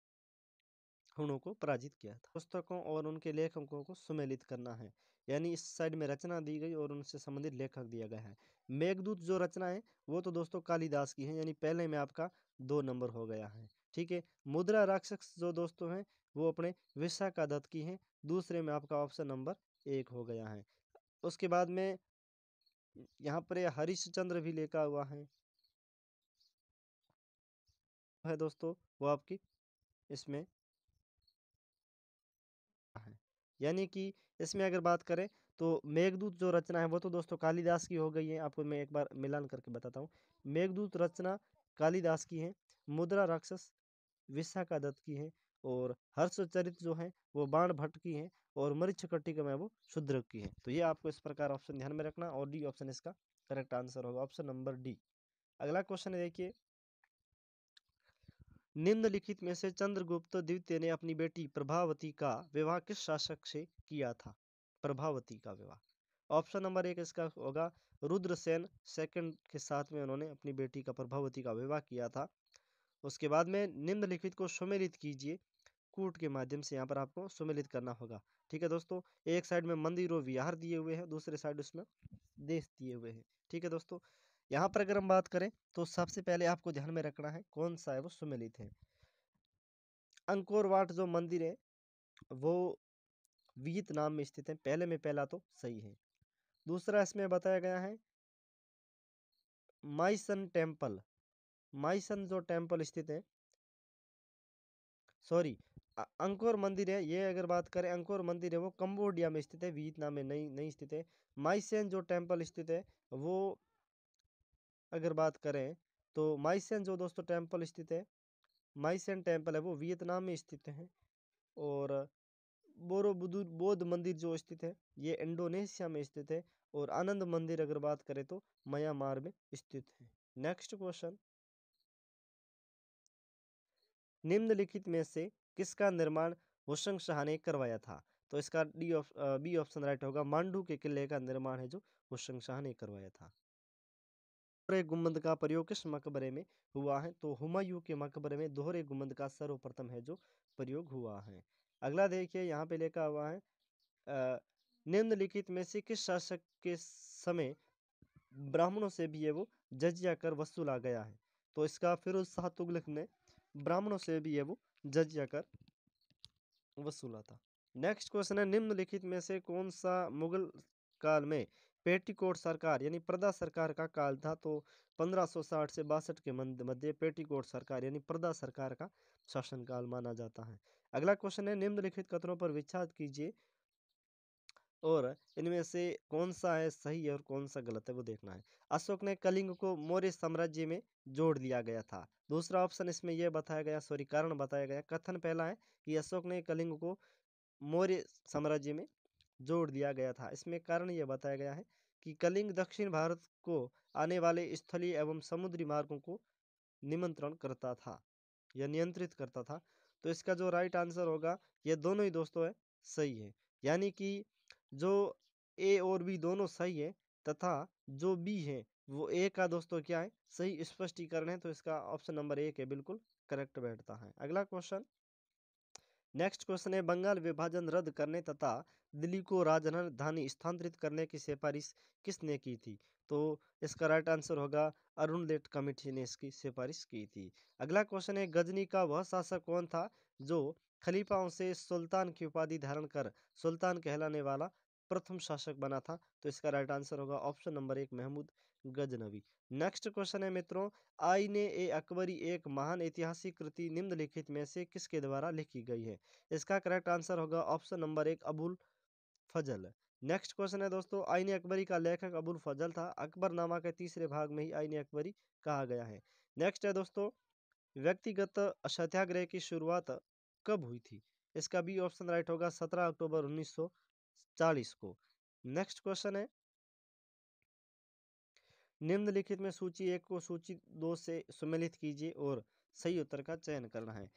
हुणों को पराजित किया था पुस्तकों और उनके लेखकों को सुमेलित करना है यानी इस साइड में रचना दी गई और उनसे संबंधित लेखक दिया गया है मेघदूत जो रचना है वो तो दोस्तों कालिदास की है यानी पहले में आपका दो नंबर हो गया है ठीक है मुद्रा राक्षस जो दोस्तों हैं वो अपने विशाखा दत्त की हैं दूसरे में आपका ऑप्शन नंबर एक हो गया है उसके बाद में यहाँ पर हरिश्चंद्र भी लेखा हुआ है है दोस्तों वो आपकी इसमें है यानी कि इसमें अगर बात करें तो मेघदूत जो रचना है वो तो दोस्तों कालिदास की हो गई है आपको मैं एक बार मिलान करके बताता हूँ मेघदूत रचना कालिदास की है मुद्रा राक्षस विशाखा दत्त की है और हर्षचरित जो है वो बाण भट्ट की है और मरीक्षकटिका का वो शूद्र की है तो ये आपको इस प्रकार ऑप्शन ध्यान में रखना और डी ऑप्शन इसका करेक्ट आंसर होगा ऑप्शन नंबर डी अगला क्वेश्चन देखिए निम्नलिखित में से चंद्रगुप्त द्वितीय ने अपनी बेटी प्रभावती का विवाह किस शासक से किया था प्रभावती का विवाह ऑप्शन नंबर एक इसका होगा रुद्रसेन सेकंड के साथ में उन्होंने अपनी बेटी का प्रभावती का विवाह किया था उसके बाद में निम्नलिखित को सुमेलित कीजिए कूट के माध्यम से यहाँ पर आपको सुमेलित करना होगा ठीक है दोस्तों एक साइड में मंदिर और विहार दिए हुए हैं दूसरे साइड उसमें देश दिए हुए हैं ठीक है दोस्तों यहाँ पर अगर हम बात करें तो सबसे पहले आपको ध्यान में रखना है कौन सा है वो सुमेलित है अंकोर वाट जो मंदिर है वो वीत नाम में स्थित है पहले में पहला तो सही है दूसरा इसमें बताया गया है माइसन टेम्पल माइसन जो टेम्पल स्थित है सॉरी अंकोर मंदिर है ये अगर बात करें अंकोर मंदिर है वो कंबोडिया में स्थित है वियतनाम में नहीं नहीं स्थित है माइसेन जो टेम्पल स्थित है वो अगर बात करें तो माइसेन जो दोस्तों टेम्पल स्थित है माइसेन टेम्पल है वो वियतनाम में स्थित है और बोरो बौद्ध मंदिर जो स्थित है ये इंडोनेशिया में स्थित है और आनंद मंदिर अगर बात करें तो म्यांमार में स्थित है नेक्स्ट क्वेश्चन निम्नलिखित में से किसका निर्माण होशंग शाह ने करवाया था तो इसका D of B option right होगा मांडू के किले का निर्माण है जो होशंग शाह ने करवाया था दोहरे गुम्बंद का प्रयोग किस मकबरे में हुआ है तो हुमायूं के मकबरे में दोहरे गुम्बंद का सर्वप्रथम है जो प्रयोग हुआ है अगला देखिए यहाँ पे लिखा हुआ है निम्नलिखित में से किस शासक के समय ब्राह्मणों से भी ये वो जजिया कर वसूला गया है तो इसका फिरोज शाह तुगलक ने ब्राह्मणों से भी ये वो जजिया कर वसूला था नेक्स्ट क्वेश्चन है निम्नलिखित में से कौन सा मुगल काल में पेटीकोट सरकार यानी प्रदा सरकार का काल था तो 1560 से बासठ के मध्य पेटीकोट सरकार यानी प्रदा सरकार का शासनकाल माना जाता है अगला क्वेश्चन है निम्नलिखित कथनों पर विचार कीजिए और इनमें से कौन सा है सही है और कौन सा गलत है वो देखना है अशोक ने कलिंग को मौर्य साम्राज्य में जोड़ लिया गया था दूसरा ऑप्शन इसमें यह बताया गया सॉरी कारण बताया गया कथन पहला है कि अशोक ने कलिंग को मौर्य साम्राज्य में जोड़ दिया गया था इसमें कारण यह बताया गया है कि कलिंग दक्षिण भारत को आने वाले स्थलीय एवं समुद्री मार्गों को निमंत्रण करता था या नियंत्रित करता था तो इसका जो राइट आंसर होगा ये दोनों ही दोस्तों है सही है यानी कि जो ए और बी दोनों सही है तथा जो बी है वो ए का दोस्तों तो क्या है सही स्पष्टीकरण है तो इसका ऑप्शन नंबर एक है बिल्कुल करेक्ट बैठता है अगला क्वेश्चन नेक्स्ट क्वेश्चन है बंगाल विभाजन रद्द करने तथा दिल्ली को राजधानी स्थानांतरित करने की सिफारिश किसने की थी तो इसका राइट आंसर होगा अरुण लेट कमेटी ने इसकी सिफारिश की थी अगला क्वेश्चन है गजनी का वह शासक कौन था जो खलीफाओं से सुल्तान की उपाधि धारण कर सुल्तान कहलाने वाला प्रथम शासक बना था तो इसका राइट आंसर होगा ऑप्शन नंबर एक महमूद गजनवी नेक्स्ट क्वेश्चन है मित्रों आई ने ए अकबरी एक महान ऐतिहासिक कृति निम्नलिखित में से किसके द्वारा लिखी गई है इसका करेक्ट आंसर होगा ऑप्शन नंबर एक अबुल फजल नेक्स्ट क्वेश्चन है दोस्तों आईने अकबरी का लेखक अबुल फजल था अकबर नामा के तीसरे भाग में ही आईने अकबरी कहा गया है नेक्स्ट है दोस्तों व्यक्तिगत सत्याग्रह की शुरुआत कब हुई थी इसका बी ऑप्शन राइट होगा सत्रह अक्टूबर उन्नीस चालीस को नेक्स्ट क्वेश्चन है निम्नलिखित में सूची एक को सूची दो से सुमेलित कीजिए और सही उत्तर का चयन करना है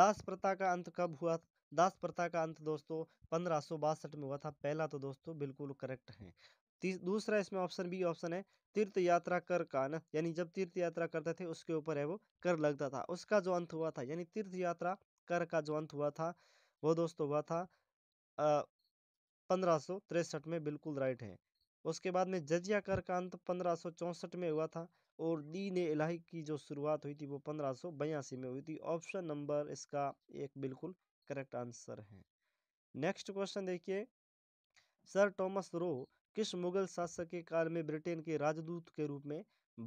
दास प्रथा का अंत कब हुआ दास प्रथा का अंत दोस्तों पंद्रह में हुआ था पहला तो दोस्तों बिल्कुल करेक्ट है दूसरा इसमें ऑप्शन बी ऑप्शन है तीर्थ यात्रा कर का ना यानी जब तीर्थ यात्रा करते थे उसके ऊपर है वो कर लगता था उसका जो अंत हुआ था यानी तीर्थ यात्रा कर का जो अंत हुआ था वो दोस्तों हुआ था पंद्रह में बिल्कुल राइट है उसके बाद में जजिया कर का अंत तो पंद्रह में हुआ था और दीन इलाही की जो शुरुआत हुई थी वो पंद्रह में हुई थी ऑप्शन नंबर इसका एक बिल्कुल करेक्ट आंसर है नेक्स्ट क्वेश्चन देखिए सर टॉमस रो किस मुगल शासक के काल में ब्रिटेन के राजदूत के रूप में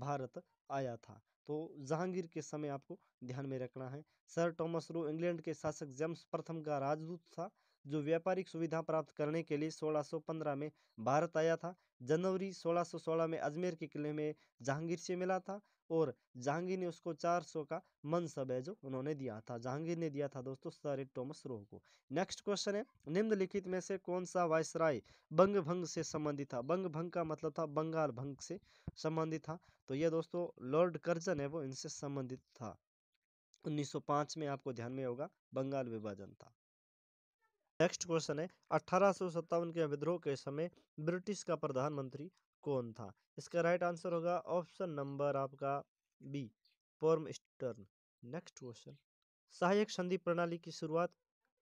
भारत आया था तो जहांगीर के समय आपको ध्यान में रखना है सर टॉमस रो इंग्लैंड के शासक जेम्स प्रथम का राजदूत था जो व्यापारिक सुविधा प्राप्त करने के लिए 1615 में भारत आया था जनवरी 1616 में अजमेर के किले में जहांगीर से मिला था और जहांगीर ने उसको 400 का मनसब है जो उन्होंने दिया था जहांगीर ने दिया था दोस्तों सर टॉमस रोह को नेक्स्ट क्वेश्चन है निम्नलिखित में से कौन सा वायसराय बंग भंग से संबंधित था बंग भंग का मतलब था बंगाल भंग से संबंधित था तो यह दोस्तों लॉर्ड कर्जन है वो इनसे संबंधित था 1905 में आपको ध्यान में होगा बंगाल विभाजन था नेक्स्ट क्वेश्चन है अठारह के विद्रोह के समय ब्रिटिश का प्रधानमंत्री कौन था इसका राइट आंसर होगा ऑप्शन नंबर आपका B Palmerston next question सहायक संधि प्रणाली की शुरुआत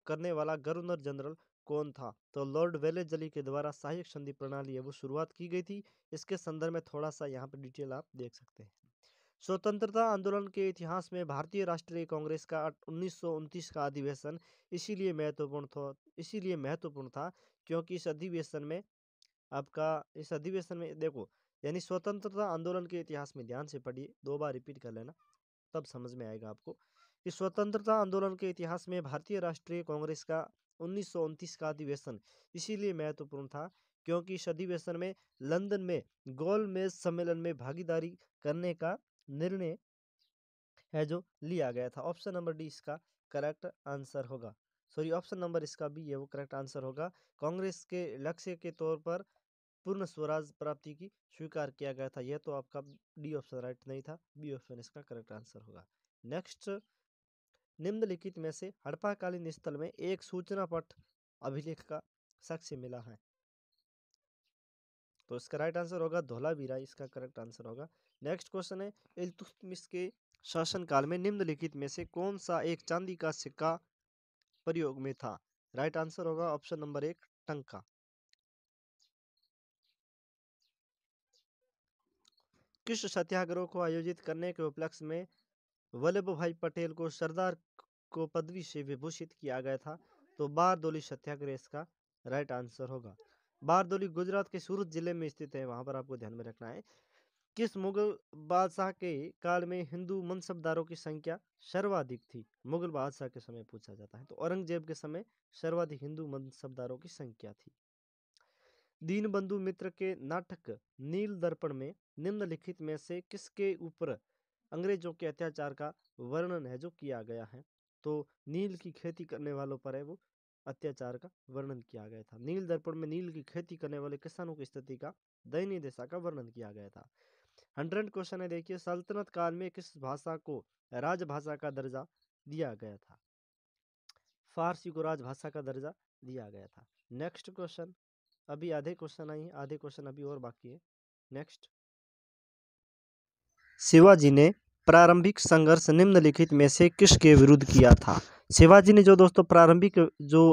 करने वाला गवर्नर जनरल कौन था तो लॉर्ड वेलेजली के द्वारा सहायक संधि प्रणाली है वो शुरुआत की गई थी इसके संदर्भ में थोड़ा सा यहाँ पर डिटेल आप देख सकते हैं स्वतंत्रता आंदोलन के इतिहास में भारतीय राष्ट्रीय कांग्रेस का उन्नीस का अधिवेशन इसीलिए महत्वपूर्ण था इसीलिए महत्वपूर्ण था क्योंकि इस अधिवेशन में आपका इस अधिवेशन में देखो यानी स्वतंत्रता आंदोलन के इतिहास में ध्यान से पढ़िए दो बार रिपीट कर लेना तब समझ में आएगा आपको कि स्वतंत्रता आंदोलन के इतिहास में भारतीय राष्ट्रीय कांग्रेस का उन्नीस का अधिवेशन इसीलिए महत्वपूर्ण था क्योंकि इस अधिवेशन में लंदन में गोलमेज सम्मेलन में भागीदारी करने का निर्णय है जो लिया गया था ऑप्शन नंबर डी इसका करेक्ट आंसर होगा सॉरी ऑप्शन नंबर इसका भी है वो करेक्ट आंसर होगा कांग्रेस के लक्ष्य के तौर पर पूर्ण स्वराज प्राप्ति की स्वीकार किया गया था यह तो आपका डी ऑप्शन राइट नहीं था बी ऑप्शन इसका करेक्ट आंसर होगा नेक्स्ट निम्नलिखित में से हड़प्पाकालीन स्थल में एक सूचना पट अभिलेख का साक्ष्य मिला है तो इसका राइट आंसर होगा धोलावीरा इसका करेक्ट आंसर होगा नेक्स्ट क्वेश्चन है इल्तुतमिश के शासनकाल में निम्नलिखित में से कौन सा एक चांदी का सिक्का प्रयोग में था राइट आंसर होगा ऑप्शन नंबर एक टंका किस सत्याग्रह को आयोजित करने के उपलक्ष्य में वल्लभ भाई पटेल को सरदार को पदवी से विभूषित किया गया था तो बारदोली सत्याग्रह इसका राइट आंसर होगा बारदोली गुजरात के सूरत जिले में स्थित है वहां पर आपको ध्यान में रखना है किस मुगल बादशाह के काल में हिंदू मनसबदारों की संख्या सर्वाधिक थी मुगल बादशाह के समय पूछा जाता है तो औरंगजेब के समय सर्वाधिक हिंदू मनसबदारों की संख्या थी बंधु मित्र के नाटक नील दर्पण में निम्नलिखित में से किसके ऊपर अंग्रेजों के अत्याचार का वर्णन है जो किया गया है तो नील की खेती करने वालों पर है वो अत्याचार का वर्णन किया गया था नील दर्पण में नील की खेती करने वाले किसानों की स्थिति का दयनीय दशा का वर्णन किया गया था हंड्रेड क्वेश्चन है देखिए सल्तनत काल में किस भाषा को राजभाषा का दर्जा दिया गया था फारसी को राजभाषा का दर्जा दिया गया था नेक्स्ट क्वेश्चन अभी आधे क्वेश्चन आई आधे क्वेश्चन अभी और बाकी है नेक्स्ट शिवाजी ने प्रारंभिक संघर्ष निम्नलिखित में से किसके विरुद्ध किया था शिवाजी ने जो दोस्तों प्रारंभिक जो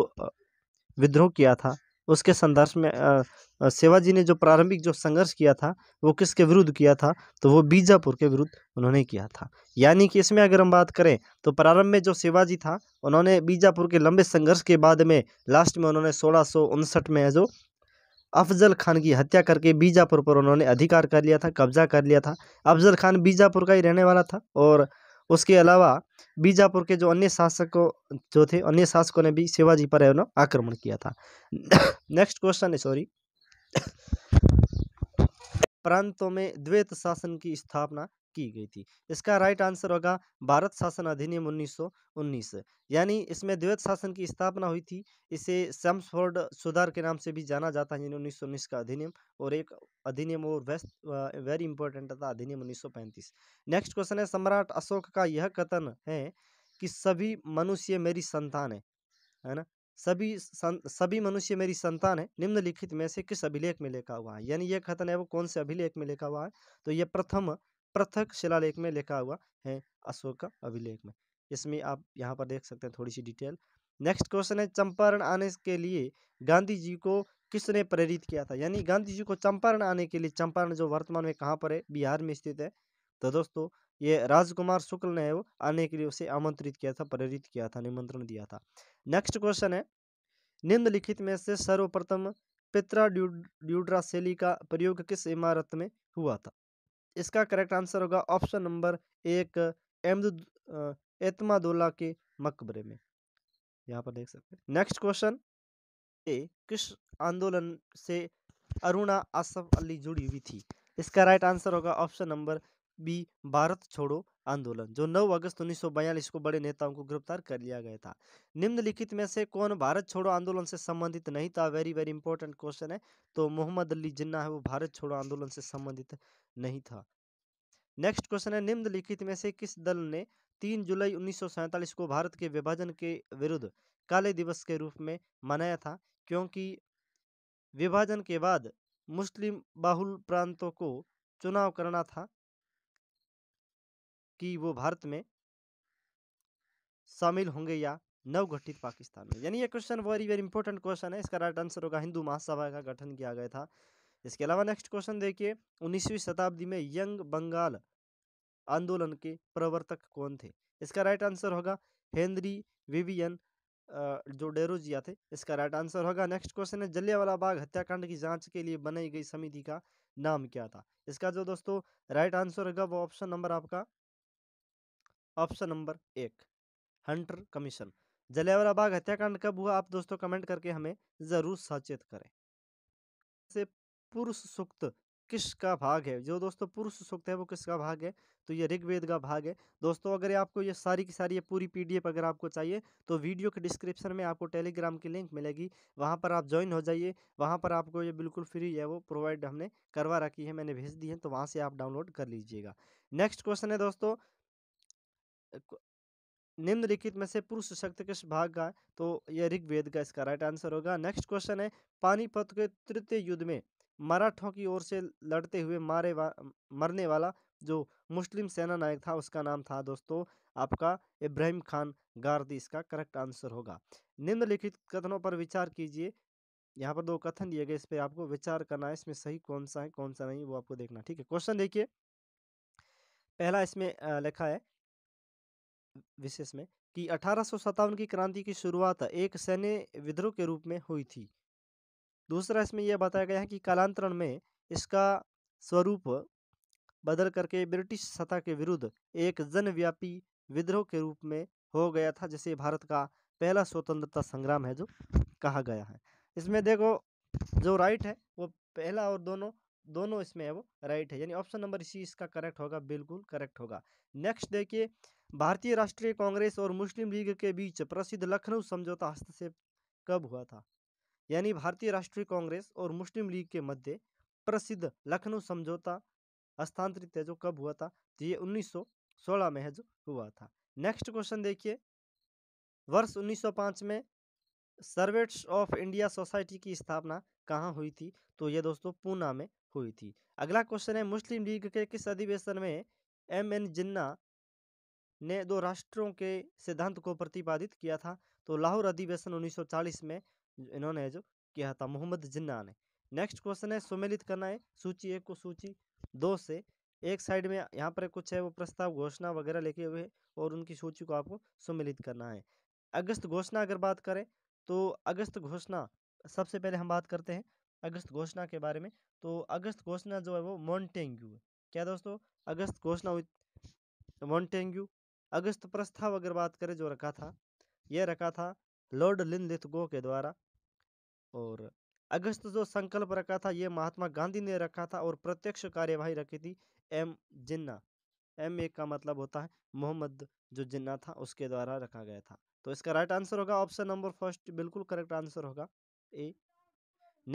विद्रोह किया था उसके संदर्भ में सेवा जी ने जो प्रारंभिक जो संघर्ष किया था वो किसके विरुद्ध किया था तो वो बीजापुर के विरुद्ध उन्होंने किया था यानी कि इसमें अगर हम बात करें तो प्रारंभ में जो शिवाजी था उन्होंने बीजापुर के लंबे संघर्ष के बाद में लास्ट में उन्होंने सोलह में जो अफजल खान की हत्या करके बीजापुर पर उन्होंने अधिकार कर लिया था कब्जा कर लिया था अफजल खान बीजापुर का ही रहने वाला था और उसके अलावा बीजापुर के जो अन्य शासकों जो थे अन्य शासकों ने भी शिवाजी पर है आक्रमण किया था नेक्स्ट क्वेश्चन है सॉरी प्रांतों में द्वैत शासन की स्थापना की गई थी इसका राइट आंसर होगा भारत शासन अधिनियम 1919 यानी इसमें द्वैत शासन की स्थापना हुई थी इसे सैम्सफोर्ड सुधार के नाम से भी जाना जाता है यानी उन्नीस का अधिनियम और एक अधिनियम और वेस्ट वेरी इंपॉर्टेंट था अधिनियम 1935 नेक्स्ट क्वेश्चन है सम्राट अशोक का यह कथन है कि सभी मनुष्य मेरी संतान है है ना सभी सभी मनुष्य मेरी संतान है निम्नलिखित में से किस अभिलेख में लिखा हुआ है यानी यह कथन है वो कौन से अभिलेख में लिखा हुआ है तो यह प्रथम पृथक शिलालेख में लिखा हुआ है अशोक का अभिलेख में इसमें आप यहाँ पर देख सकते हैं थोड़ी सी डिटेल नेक्स्ट क्वेश्चन है चंपारण आने के लिए गांधी जी को किसने प्रेरित किया था यानी गांधी जी को चंपारण आने के लिए चंपारण जो वर्तमान में कहाँ पर है बिहार में स्थित है तो दोस्तों ये राजकुमार शुक्ल ने वो आने के लिए उसे आमंत्रित किया था प्रेरित किया था निमंत्रण दिया था नेक्स्ट क्वेश्चन है निम्नलिखित में से सर्वप्रथम पित्रा ड्यूड्रा शैली का प्रयोग किस इमारत में हुआ था इसका करेक्ट आंसर होगा ऑप्शन नंबर एक अहमद एतमादुल्ला के मकबरे में यहाँ पर देख सकते हैं नेक्स्ट क्वेश्चन ए किस आंदोलन से अरुणा आसफ अली जुड़ी हुई थी इसका राइट आंसर होगा option number B Bharat Chhodo Andolan जो 9 अगस्त 1942 को बड़े नेताओं को गिरफ्तार कर लिया गया था निम्नलिखित में से कौन भारत छोड़ो आंदोलन से संबंधित नहीं था वेरी वेरी इंपॉर्टेंट क्वेश्चन है तो मोहम्मद अली जिन्ना है वो भारत छोड़ो आंदोलन से संबंधित नहीं था नेक्स्ट क्वेश्चन है निम्नलिखित में से किस दल ने तीन जुलाई उन्नीस को भारत के विभाजन के विरुद्ध काले दिवस के रूप में मनाया था क्योंकि विभाजन के बाद मुस्लिम बाहुल प्रांतों को चुनाव करना था कि वो भारत में शामिल होंगे या नवगठित पाकिस्तान में यानी ये question very very important question है इसका राइट आंसर होगा हिंदू महासभा का गठन किया गया था इसके अलावा नेक्स्ट क्वेश्चन देखिए उन्नीसवीं शताब्दी में यंग बंगाल आंदोलन के प्रवर्तक कौन थे इसका राइट आंसर होगा हेनरी विवियन जो डेरोजिया थे इसका राइट आंसर होगा नेक्स्ट क्वेश्चन है जलियावाला बाग हत्याकांड की जांच के लिए बनाई गई समिति का नाम क्या था इसका जो दोस्तों राइट आंसर होगा वो ऑप्शन नंबर आपका ऑप्शन नंबर एक हंटर कमीशन जलियावाला बाग हत्याकांड कब हुआ आप दोस्तों कमेंट करके हमें ज़रूर सचेत करें से पुरुष सूक्त किसका भाग है जो दोस्तों पुरुष सूक्त है वो किसका भाग है तो ये ऋग्वेद का भाग है दोस्तों अगर आपको ये सारी की सारी ये पूरी पीडीएफ अगर आपको चाहिए तो वीडियो के डिस्क्रिप्शन में आपको टेलीग्राम की लिंक मिलेगी वहाँ पर आप ज्वाइन हो जाइए वहाँ पर आपको ये बिल्कुल फ्री है वो प्रोवाइड हमने करवा रखी है मैंने भेज दी है तो वहाँ से आप डाउनलोड कर लीजिएगा नेक्स्ट क्वेश्चन है दोस्तों निम्नलिखित में से पुरुष शक्त किस भाग का तो यह ऋग्वेद का इसका राइट आंसर होगा नेक्स्ट क्वेश्चन है पानीपत के तृतीय युद्ध में मराठों की ओर से लड़ते हुए मारे वा, मरने वाला जो मुस्लिम सेना नायक था उसका नाम था दोस्तों आपका इब्राहिम खान गारदी इसका करेक्ट आंसर होगा निम्नलिखित कथनों पर विचार कीजिए यहाँ पर दो कथन दिए गए इस पर आपको विचार करना है इसमें सही कौन सा है कौन सा नहीं वो आपको देखना ठीक है क्वेश्चन देखिए पहला इसमें लिखा है विशेष में कि अठारह की क्रांति की शुरुआत एक सैन्य विद्रोह के रूप में हुई थी दूसरा इसमें यह बताया गया है कि कालांतरण में इसका स्वरूप बदल करके ब्रिटिश सत्ता के विरुद्ध एक जनव्यापी विद्रोह के रूप में हो गया था जिसे भारत का पहला स्वतंत्रता संग्राम है जो कहा गया है इसमें देखो जो राइट है वो पहला और दोनों दोनों इसमें है वो राइट है यानी ऑप्शन नंबर सी इसका करेक्ट होगा बिल्कुल करेक्ट होगा नेक्स्ट देखिए भारतीय राष्ट्रीय कांग्रेस और मुस्लिम लीग के बीच प्रसिद्ध लखनऊ समझौता हस्तक्षेप कब हुआ था यानी भारतीय राष्ट्रीय कांग्रेस और मुस्लिम लीग के मध्य प्रसिद्ध लखनऊ समझौता हस्तांतरित है जो कब हुआ था तो ये 1916 में है जो हुआ था नेक्स्ट क्वेश्चन देखिए वर्ष 1905 में सर्वेट्स ऑफ इंडिया सोसाइटी की स्थापना कहाँ हुई थी तो ये दोस्तों पूना में हुई थी अगला क्वेश्चन है मुस्लिम लीग के किस अधिवेशन में एम एन जिन्ना ने दो राष्ट्रों के सिद्धांत को प्रतिपादित किया था तो लाहौर अधिवेशन 1940 में इन्होंने जो किया था मोहम्मद जिन्ना ने नेक्स्ट क्वेश्चन है सुमेलित करना है सूची एक को सूची दो से एक साइड में यहाँ पर कुछ है वो प्रस्ताव घोषणा वगैरह लिखे हुए और उनकी सूची को आपको सुमेलित करना है अगस्त घोषणा अगर बात करें तो अगस्त घोषणा सबसे पहले हम बात करते हैं अगस्त घोषणा के बारे में तो अगस्त घोषणा जो है वो मॉन्टेंग्यू क्या दोस्तों अगस्त घोषणा हुई मॉन्टेंग्यू अगस्त प्रस्ताव अगर बात करें जो रखा था यह रखा था लॉर्ड लिन लिथगो के द्वारा और अगस्त जो संकल्प रखा था यह महात्मा गांधी ने रखा था और प्रत्यक्ष कार्यवाही रखी थी एम जिन्ना एम ए का मतलब होता है मोहम्मद जो जिन्ना था उसके द्वारा रखा गया था तो इसका राइट आंसर होगा ऑप्शन नंबर फर्स्ट बिल्कुल करेक्ट आंसर होगा ए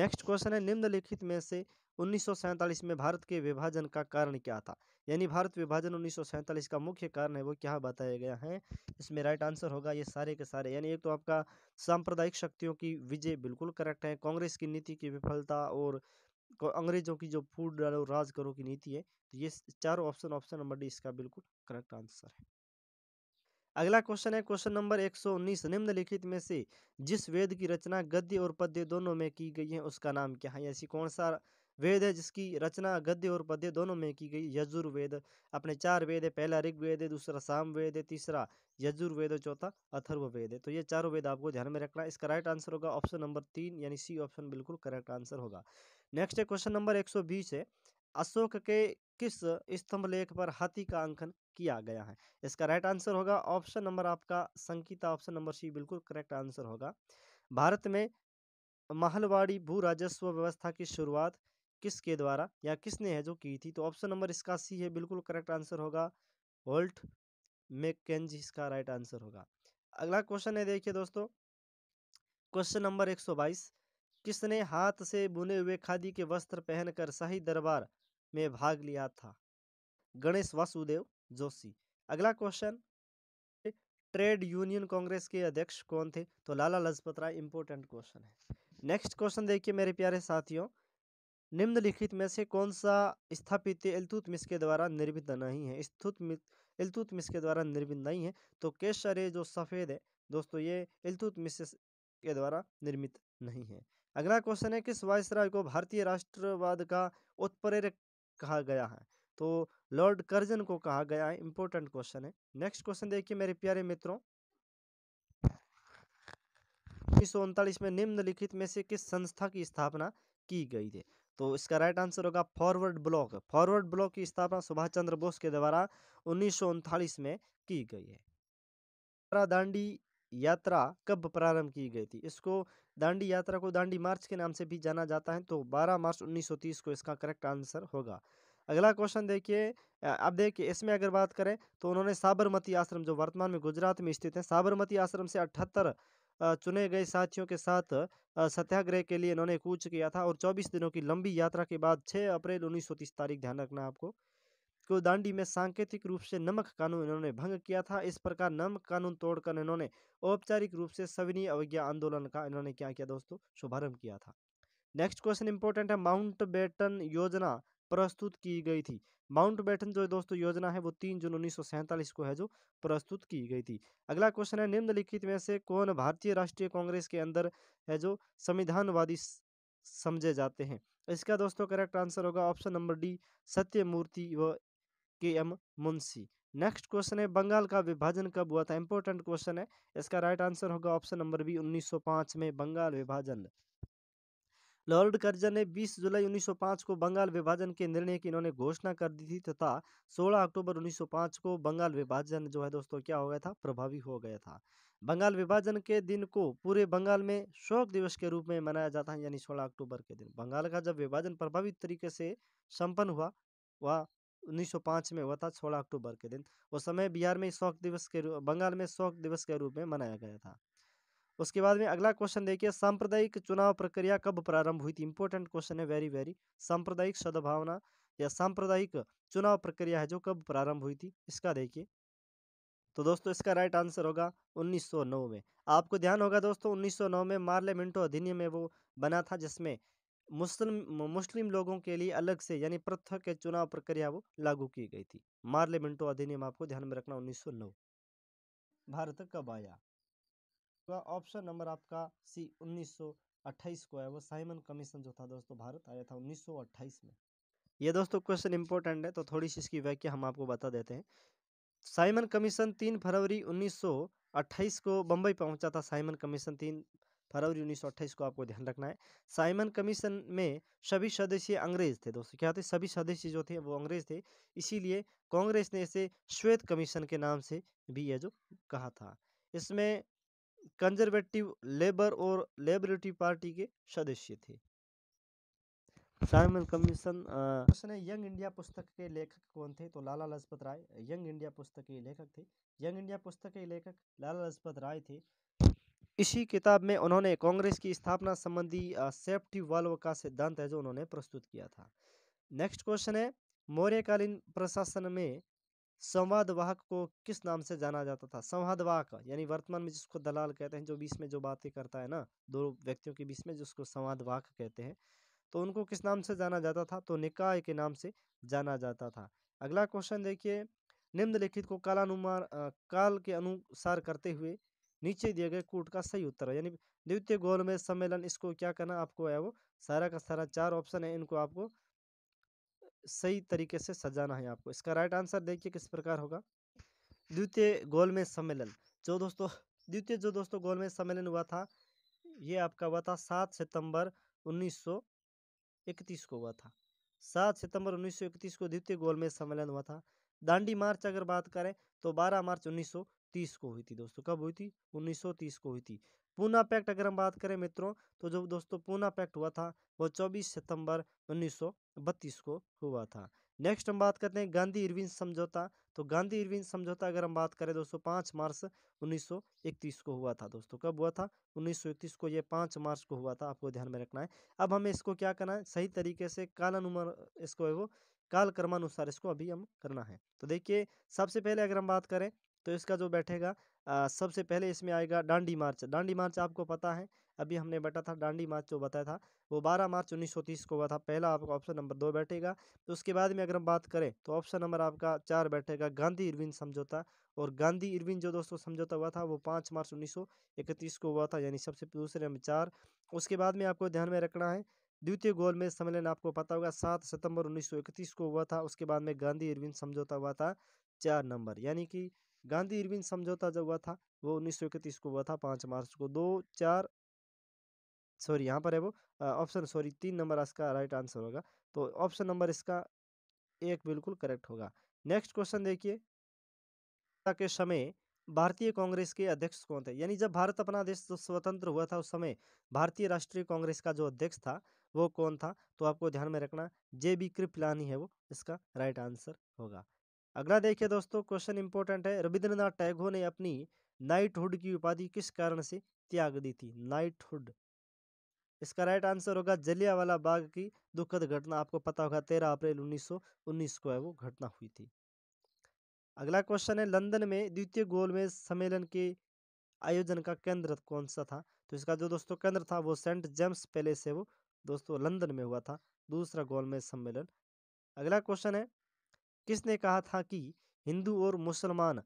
नेक्स्ट क्वेश्चन है निम्नलिखित में से 1947 में भारत के विभाजन का कारण क्या था यानी भारत विभाजन 1947 का मुख्य कारण है वो क्या बताया गया है इसमें राइट आंसर होगा ये सारे के सारे यानी एक तो आपका सांप्रदायिक शक्तियों की विजय बिल्कुल करेक्ट है कांग्रेस की नीति की विफलता और अंग्रेजों की जो फूड डालो राज करो की नीति है तो ये चारों ऑप्शन ऑप्शन नंबर डी इसका बिल्कुल करेक्ट आंसर है अगला क्वेश्चन है क्वेश्चन नंबर 119 निम्नलिखित में से जिस वेद की रचना गद्य और पद्य दोनों में की गई है उसका नाम क्या है ऐसी कौन सा वेद है जिसकी रचना गद्य और पद्य दोनों में की गई यजुर्वेद अपने चार वेद है पहला ऋग्वेद है दूसरा सामवेद है तीसरा यजुर्वेद और चौथा अथर्ववेद है तो ये चारों वेद आपको ध्यान में रखना इसका राइट आंसर होगा ऑप्शन नंबर तीन यानी सी ऑप्शन बिल्कुल करेक्ट आंसर होगा नेक्स्ट है क्वेश्चन नंबर एक सौ बीस है अशोक के किस स्तंभ लेख पर हाथी का अंकन किया गया है इसका राइट आंसर होगा ऑप्शन नंबर आपका संकिता ऑप्शन नंबर सी बिल्कुल करेक्ट आंसर होगा भारत में महलवाड़ी भू राजस्व व्यवस्था की शुरुआत किसके द्वारा या किसने है जो की थी तो ऑप्शन नंबर इसका सी है बिल्कुल करेक्ट आंसर होगा होल्ट मेकेंज इसका राइट आंसर होगा अगला क्वेश्चन है देखिए दोस्तों क्वेश्चन नंबर एक किसने हाथ से बुने हुए खादी के वस्त्र पहनकर शाही दरबार में भाग लिया था गणेश वासुदेव जोशी अगला क्वेश्चन ट्रेड यूनियन कांग्रेस के अध्यक्ष कौन थे तो लाला लजपत राय इंपोर्टेंट क्वेश्चन है नेक्स्ट क्वेश्चन देखिए मेरे प्यारे साथियों निम्नलिखित में से कौन सा स्थापित इल्तुतमिश के द्वारा निर्मित नहीं है इल्तुतमिश के द्वारा निर्मित नहीं है तो केसर जो सफ़ेद है दोस्तों ये इल्तुतमिश के द्वारा निर्मित नहीं है अगला क्वेश्चन है किस वायसराय को भारतीय राष्ट्रवाद का उत्प्रेरक कहा गया है तो लॉर्ड कर्जन को कहा गया है इंपॉर्टेंट क्वेश्चन है नेक्स्ट क्वेश्चन देखिए मेरे प्यारे मित्रों उन्नीस में निम्नलिखित में से किस संस्था की स्थापना की गई थी तो इसका राइट आंसर होगा फॉरवर्ड ब्लॉक फॉरवर्ड ब्लॉक की स्थापना सुभाष चंद्र बोस के द्वारा उन्नीस में की गई है दांडी यात्रा कब प्रारंभ की गई थी इसको दांडी यात्रा को दांडी मार्च के नाम से भी जाना जाता है तो 12 मार्च 1930 को इसका करेक्ट आंसर होगा अगला क्वेश्चन देखिए अब देखिए इसमें अगर बात करें तो उन्होंने साबरमती आश्रम जो वर्तमान में गुजरात में स्थित है साबरमती आश्रम से अठहत्तर चुने गए साथियों के साथ सत्याग्रह के लिए इन्होंने कूच किया था और 24 दिनों की लंबी यात्रा के बाद 6 अप्रैल 1930 तारीख ध्यान रखना आपको को दांडी में सांकेतिक रूप से नमक कानून इन्होंने भंग किया था इस प्रकार नमक कानून तोड़कर इन्होंने औपचारिक रूप से सविनी अवज्ञा आंदोलन का इन्होंने क्या किया दोस्तों शुभारंभ किया था नेक्स्ट क्वेश्चन इंपॉर्टेंट है माउंट बेटन योजना प्रस्तुत की गई थी माउंट जो दोस्तों योजना है वो तीन जून उन्नीस को है जो प्रस्तुत की गई थी अगला क्वेश्चन है निम्नलिखित में से कौन भारतीय राष्ट्रीय कांग्रेस के अंदर है जो संविधानवादी समझे जाते हैं इसका दोस्तों करेक्ट आंसर होगा ऑप्शन नंबर डी सत्यमूर्ति व K M Munshi next question है बंगाल का विभाजन कब हुआ था इंपॉर्टेंट क्वेश्चन है इसका राइट आंसर होगा ऑप्शन नंबर बी 1905 में बंगाल विभाजन लॉर्ड कर्जन ने 20 जुलाई 1905 को बंगाल विभाजन के निर्णय की इन्होंने घोषणा कर दी थी तथा 16 अक्टूबर 1905 को बंगाल विभाजन जो है दोस्तों क्या हो गया था प्रभावी हो गया था बंगाल विभाजन के दिन को पूरे बंगाल में शोक दिवस के रूप में मनाया जाता है यानी 16 अक्टूबर के दिन बंगाल का जब विभाजन प्रभावित तरीके से सम्पन्न हुआ वह पांच में हुआ था सोलह अक्टूबर के दिन उस समय बिहार में शोक दिवस के बंगाल में शोक दिवस के रूप में मनाया गया था उसके बाद में अगला क्वेश्चन देखिए सांप्रदायिक चुनाव प्रक्रिया कब प्रारंभ हुई थी इंपॉर्टेंट क्वेश्चन है वेरी वेरी सांप्रदायिक सद्भावना या सांप्रदायिक चुनाव प्रक्रिया है जो कब प्रारंभ हुई थी इसका देखिए तो दोस्तों इसका राइट आंसर होगा 1909 में आपको ध्यान होगा दोस्तों 1909 में मार्लियामेंटो अधिनियम में वो बना था जिसमें मुस्लिम मुस्लिम लोगों के लिए अलग से यानी पृथक के चुनाव प्रक्रिया वो लागू की गई थी मार्लियामेंटो अधिनियम आपको ध्यान में रखना 1909 भारत कब आया तो ऑप्शन नंबर आपका सी उन्नीस को है वो साइमन कमीशन जो था दोस्तों भारत आया था उन्नीस में ये दोस्तों क्वेश्चन इंपॉर्टेंट है तो थोड़ी सी इसकी व्याख्या हम आपको बता देते हैं साइमन कमीशन तीन फरवरी 1928 को बम्बई पहुंचा था साइमन कमीशन तीन फरवरी 1928 को आपको ध्यान रखना है साइमन कमीशन में सभी सदस्य अंग्रेज थे दोस्तों क्या थे सभी सदस्य जो थे वो अंग्रेज थे इसीलिए कांग्रेस ने इसे श्वेत कमीशन के नाम से भी यह जो कहा था इसमें कंजर्वेटिव लेबर और लेबरेटरी पार्टी के सदस्य थे साइमन कमीशन प्रश्न है यंग इंडिया पुस्तक के लेखक कौन थे तो लाला लजपत राय यंग इंडिया पुस्तक के लेखक थे यंग इंडिया पुस्तक के लेखक लाला लजपत राय थे इसी किताब में उन्होंने कांग्रेस की स्थापना संबंधी सेफ्टी वाल्व का सिद्धांत है जो उन्होंने प्रस्तुत किया था नेक्स्ट क्वेश्चन है मौर्यकालीन प्रशासन में संवादवाहक को किस नाम से जाना जाता था संवादवाहक यानी वर्तमान में जिसको दलाल कहते हैं जो बीच में जो बातें करता है ना दो व्यक्तियों के बीच में जिसको संवादवाहक कहते हैं तो उनको किस नाम से जाना जाता था तो निकाय के नाम से जाना जाता था अगला क्वेश्चन देखिए निम्नलिखित को कालानुमान काल के अनुसार करते हुए नीचे दिए गए कूट का सही उत्तर यानी द्वितीय गोलमेज सम्मेलन इसको क्या करना आपको है वो सारा का सारा चार ऑप्शन है इनको आपको सही तरीके से सजाना है आपको इसका राइट आंसर देखिए किस प्रकार होगा द्वितीय गोलमेज सम्मेलन जो दोस्तों द्वितीय जो दोस्तों गोलमेज सम्मेलन हुआ था ये आपका हुआ था सात सितंबर 1931 को हुआ था सात सितंबर 1931 को द्वितीय गोलमेज सम्मेलन हुआ था दांडी मार्च अगर बात करें तो 12 मार्च 1930 को हुई थी दोस्तों कब हुई थी 1930 को हुई थी पूना पैक्ट अगर हम बात करें मित्रों तो जो दोस्तों पूना पैक्ट हुआ था वो 24 सितंबर 1932 को हुआ था नेक्स्ट हम बात करते हैं गांधी इरविन समझौता तो गांधी इरविन समझौता अगर हम बात करें दोस्तों पाँच मार्च 1931 को हुआ था दोस्तों कब हुआ था 1931 को ये पाँच मार्च को हुआ था आपको ध्यान में रखना है अब हमें इसको क्या करना है सही तरीके से कालानुमान इसको वो काल क्रमानुसार इसको अभी हम करना है तो देखिए सबसे पहले अगर हम बात करें तो इसका जो बैठेगा आ, सबसे पहले इसमें आएगा डांडी मार्च डांडी मार्च आपको पता है अभी हमने बैठा था डांडी मार्च जो बताया था वो 12 मार्च 1930 को हुआ था पहला आपका ऑप्शन नंबर दो बैठेगा तो उसके बाद में अगर हम बात करें तो ऑप्शन नंबर आपका चार बैठेगा गांधी इरविन समझौता और गांधी इरविन जो दोस्तों समझौता हुआ था वो पाँच मार्च उन्नीस को हुआ था यानी सबसे दूसरे नंबर चार उसके बाद में आपको ध्यान में रखना है द्वितीय गोल में सम्मेलन आपको पता होगा सात सितंबर 1931 को हुआ था उसके बाद में गांधी इरविन समझौता हुआ था चार नंबर यानी कि गांधी इरविन समझौता जो हुआ था वो उन्नीस को हुआ था पाँच मार्च को दो चार सॉरी यहाँ पर है वो ऑप्शन सॉरी तीन नंबर इसका राइट आंसर होगा तो ऑप्शन नंबर इसका एक बिल्कुल करेक्ट होगा नेक्स्ट क्वेश्चन देखिए के समय भारतीय कांग्रेस के अध्यक्ष कौन थे यानी जब भारत अपना देश स्वतंत्र हुआ था उस समय भारतीय राष्ट्रीय कांग्रेस का जो अध्यक्ष था वो कौन था तो आपको ध्यान में रखना जे बी कृपलानी है वो इसका राइट आंसर होगा अगला देखिए दोस्तों क्वेश्चन इंपॉर्टेंट है रविंद्रनाथ टैगोर ने अपनी नाइटहुड की उपाधि किस कारण से त्याग दी थी नाइटहुड इसका राइट आंसर होगा जलियावाला बाग की दुखद घटना आपको पता होगा तेरह अप्रैल 1919 को है वो घटना हुई थी अगला क्वेश्चन है लंदन में द्वितीय गोलमेज सम्मेलन के आयोजन का केंद्र कौन सा था तो इसका जो दोस्तों केंद्र था वो सेंट जेम्स पैलेस है वो दोस्तों लंदन में हुआ था दूसरा गोलमेज सम्मेलन अगला क्वेश्चन है किसने कहा था कि हिंदू और मुसलमान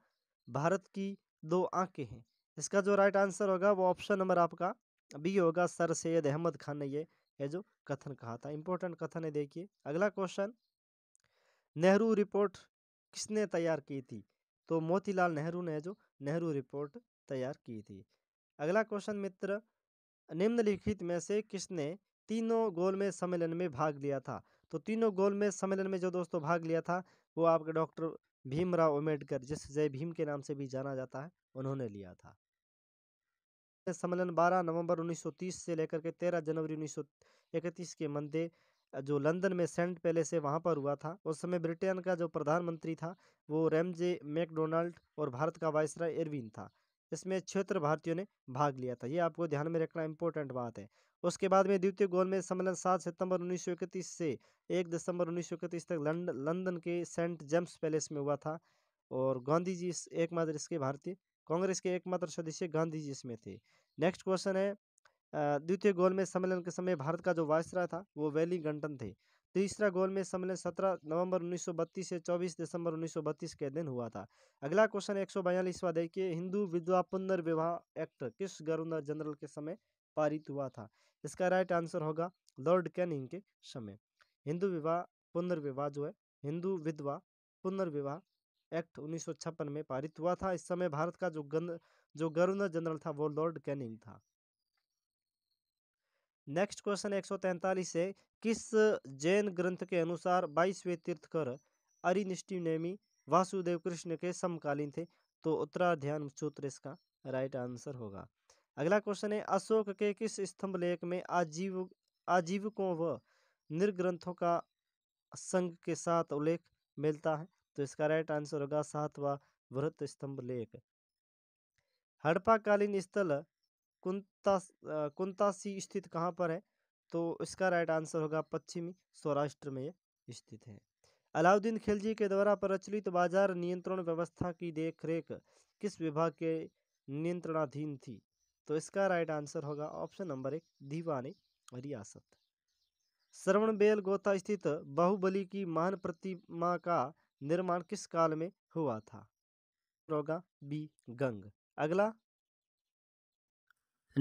भारत की दो आंखें हैं इसका जो राइट आंसर होगा वो ऑप्शन नंबर आपका बी होगा सर सैयद अहमद खान ने ये ये जो कथन कहा था इंपॉर्टेंट कथन है देखिए अगला क्वेश्चन नेहरू रिपोर्ट किसने तैयार की थी तो मोतीलाल नेहरू ने जो नेहरू रिपोर्ट तैयार की थी अगला क्वेश्चन मित्र निम्नलिखित में से किसने तीनों गोलमेज सम्मेलन में भाग लिया था तो तीनों गोलमेज सम्मेलन में जो दोस्तों भाग लिया था वो आपके डॉक्टर भीमराव अम्बेडकर जिस जय भीम के नाम से भी जाना जाता है उन्होंने लिया था सम्मेलन 12 नवंबर 1930 से लेकर के 13 जनवरी 1931 के मंदे जो लंदन में सेंट पैलेस है वहाँ पर हुआ था उस समय ब्रिटेन का जो प्रधानमंत्री था वो रेमजे मैकडोनाल्ड और भारत का वायसराय एरविन था इसमें क्षेत्र भारतीयों ने भाग लिया था ये आपको ध्यान में रखना इम्पोर्टेंट बात है उसके बाद में द्वितीय गोलमेज सम्मेलन सात सितंबर उन्नीस से एक दिसंबर उन्नीस तक लंदन के सेंट जेम्स पैलेस में हुआ था और गांधी जी एकमात्र इसके भारतीय कांग्रेस के एकमात्र सदस्य गांधी जी इसमें थे नेक्स्ट क्वेश्चन है द्वितीय गोलमेज सम्मेलन के समय भारत का जो वायसराय था वो वैली गंटन थे तीसरा गोलमेज सम्मेलन 17 नवंबर 1932 से 24 दिसंबर 1932 के दिन हुआ था अगला क्वेश्चन एक सौ देखिए हिंदू विधवा पुनर्विवाह एक्ट किस गवर्नर जनरल के समय पारित हुआ था इसका राइट आंसर होगा लॉर्ड कैनिंग के समय हिंदू विवाह पुनर्विवाह जो है हिंदू विधवा पुनर्विवाह एक्ट उन्नीस में पारित हुआ था इस समय भारत का जो गन जो गवर्नर जनरल था वो लॉर्ड कैनिंग था नेक्स्ट क्वेश्चन एक से किस जैन ग्रंथ के अनुसार बाईसवें तीर्थकर अरिनिष्टि नेमी वासुदेव कृष्ण के समकालीन थे तो उत्तराध्यान सूत्र इसका राइट आंसर होगा अगला क्वेश्चन है अशोक के किस स्तंभ लेख में आजीव आजीवकों व निर्ग्रंथों का संघ के साथ उल्लेख मिलता है तो इसका राइट आंसर होगा सातवा वृहत स्तंभ लेख हड़प्पाकालीन स्थल कुंता कुंतासी स्थित कहाँ पर है तो इसका राइट आंसर होगा पश्चिमी सौराष्ट्र में स्थित है अलाउद्दीन खिलजी के द्वारा प्रचलित बाजार नियंत्रण व्यवस्था की देखरेख किस विभाग के नियंत्रणाधीन थी तो इसका राइट आंसर होगा ऑप्शन नंबर एक दीवानी रियासत बेल गोता स्थित बाहुबली की महान प्रतिमा का निर्माण किस काल में हुआ था होगा बी गंग अगला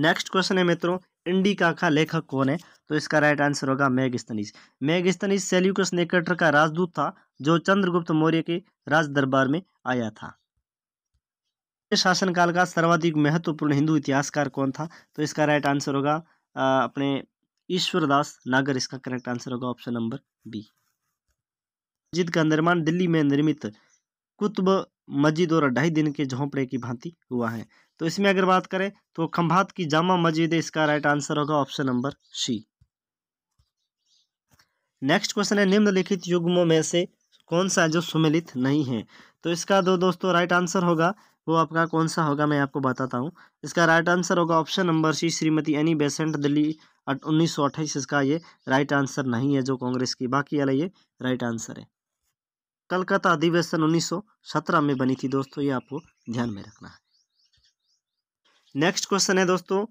नेक्स्ट क्वेश्चन है मित्रों इंडिका का लेखक कौन है तो इसका राइट आंसर होगा मेगस्तनीस मेगस्तनीस सेल्यूकस नेकेटर का राजदूत था जो चंद्रगुप्त मौर्य के राज दरबार में आया था शासनकाल का सर्वाधिक महत्वपूर्ण हिंदू इतिहासकार कौन था तो इसका राइट आंसर होगा अपने ईश्वरदास नागर इसका करेक्ट आंसर होगा ऑप्शन नंबर बी मस्जिद का निर्माण दिल्ली में निर्मित कुतुब मस्जिद और ढाई दिन के झोंपड़े की भांति हुआ है तो इसमें अगर बात करें तो खम्भात की जामा मस्जिद इसका राइट आंसर होगा option number C next question है निम्नलिखित युग्मों में से कौन सा जो सुमिलित नहीं है तो इसका दो दोस्तों राइट आंसर होगा वो आपका कौन सा होगा मैं आपको बताता हूँ इसका राइट आंसर होगा option number C Shrimati Annie Besant Delhi उन्नीस सौ अट्ठाईस इसका ये राइट आंसर नहीं है जो कांग्रेस की बाकी वाला ये राइट आंसर है कलकत्ता अधिवेशन उन्नीस सौ सत्रह में बनी थी दोस्तों ये आपको ध्यान में रखना है नेक्स्ट क्वेश्चन है दोस्तों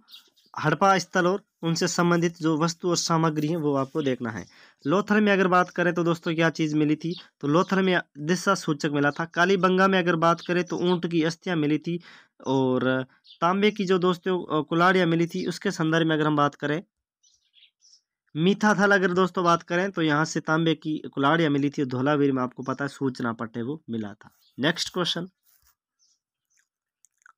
हड़पा स्थल और उनसे संबंधित जो वस्तु और सामग्री है वो आपको देखना है लोथर में अगर बात करें तो दोस्तों क्या चीज़ मिली थी तो लोथर में दिशा सूचक मिला था कालीबंगा में अगर बात करें तो ऊँट की अस्थियाँ मिली थी और तांबे की जो दोस्तों कुलाड़ियाँ मिली थी उसके संदर्भ में अगर हम बात करें मीठा थल अगर दोस्तों बात करें तो यहाँ से तांबे की कुलाड़ियाँ मिली थी धोलावीर में आपको पता है सूचना पट्टे वो मिला था नेक्स्ट क्वेश्चन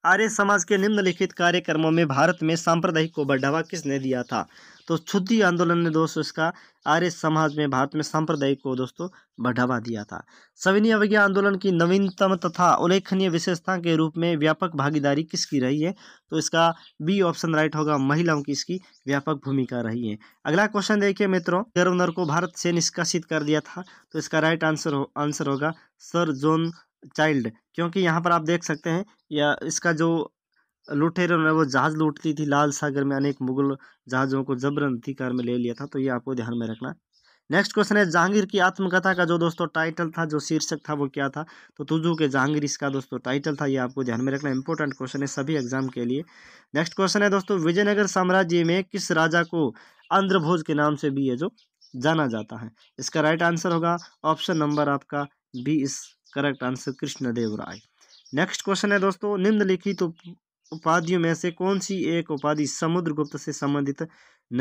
आर्य समाज के निम्नलिखित कार्यक्रमों में भारत में सांप्रदायिक को बढ़ावा किसने दिया था तो क्षुद्धि आंदोलन ने दोस्तों इसका आर्य समाज में भारत में सांप्रदायिक को दोस्तों बढ़ावा दिया था सविनय अवज्ञा आंदोलन की नवीनतम तथा उल्लेखनीय विशेषता के रूप में व्यापक भागीदारी किसकी रही है तो इसका बी ऑप्शन राइट होगा महिलाओं की इसकी व्यापक भूमिका रही है अगला क्वेश्चन देखिए मित्रों गवर्नर को भारत से निष्कासित कर दिया था तो इसका राइट आंसर हो आंसर होगा सर जोन चाइल्ड क्योंकि यहाँ पर आप देख सकते हैं या इसका जो लुटेरों ने वो जहाज़ लूटती थी लाल सागर में अनेक मुगल जहाज़ों को जबरन अधिकार में ले लिया था तो ये आपको ध्यान में रखना नेक्स्ट क्वेश्चन है जहांगीर की आत्मकथा का जो दोस्तों टाइटल था जो शीर्षक था वो क्या था तो तुजू के जहांगीर इसका दोस्तों टाइटल था ये आपको ध्यान में रखना इंपॉर्टेंट क्वेश्चन है सभी एग्जाम के लिए नेक्स्ट क्वेश्चन है दोस्तों विजयनगर साम्राज्य में किस राजा को आंध्रभोज के नाम से भी है जो जाना जाता है इसका राइट आंसर होगा ऑप्शन नंबर आपका बी इस correct answer Krishnadev Rai next question है दोस्तों निम्नलिखित तो उपाधियों में से कौन सी एक उपाधि समुद्रगुप्त से संबंधित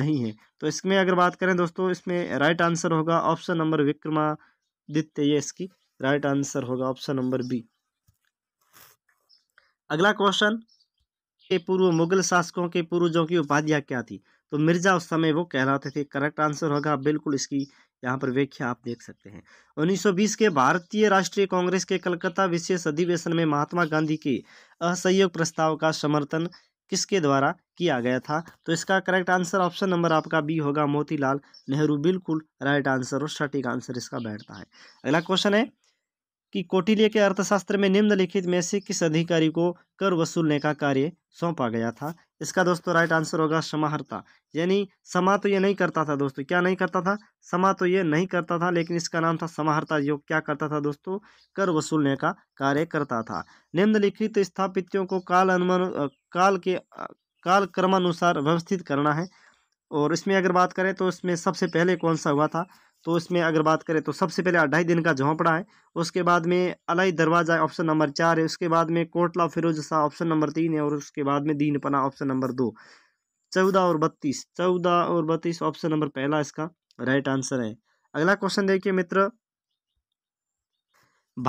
नहीं है तो इसमें अगर बात करें दोस्तों इसमें राइट आंसर होगा ऑप्शन नंबर विक्रमादित्य ये इसकी राइट आंसर होगा ऑप्शन नंबर बी अगला क्वेश्चन के पूर्व मुगल शासकों के पूर्वजों की उपाधियाँ क्या थी तो मिर्जा उस समय वो कहलाते थे करेक्ट आंसर होगा बिल्कुल इसकी यहाँ पर व्याख्या आप देख सकते हैं 1920 के भारतीय राष्ट्रीय कांग्रेस के कलकत्ता विशेष अधिवेशन में महात्मा गांधी के असहयोग प्रस्ताव का समर्थन किसके द्वारा किया गया था तो इसका करेक्ट आंसर ऑप्शन नंबर आपका बी होगा मोतीलाल नेहरू बिल्कुल राइट आंसर और सटीक आंसर इसका बैठता है अगला क्वेश्चन है कि कोटिल्य के अर्थशास्त्र में निम्नलिखित में से किस अधिकारी को कर वसूलने का कार्य सौंपा गया था इसका दोस्तों राइट आंसर होगा समाहर्ता यानी समा तो ये नहीं करता था दोस्तों क्या नहीं करता था समा तो ये नहीं करता था लेकिन इसका नाम था समाहर्ता जो क्या करता था दोस्तों कर वसूलने का कार्य करता था निम्नलिखित स्थापित्यों को काल अनुमान काल के काल क्रमानुसार व्यवस्थित करना है और इसमें अगर बात करें तो इसमें सबसे पहले कौन सा हुआ था तो इसमें अगर बात करें तो सबसे पहले अढ़ाई दिन का झोंपड़ा है उसके बाद में अलाई दरवाज़ा है ऑप्शन नंबर चार है उसके बाद में कोटला फिरोज शाह ऑप्शन नंबर तीन है और उसके बाद में दीनपना ऑप्शन नंबर दो चौदह और बत्तीस चौदह और बत्तीस ऑप्शन नंबर पहला इसका राइट आंसर है अगला क्वेश्चन देखिए मित्र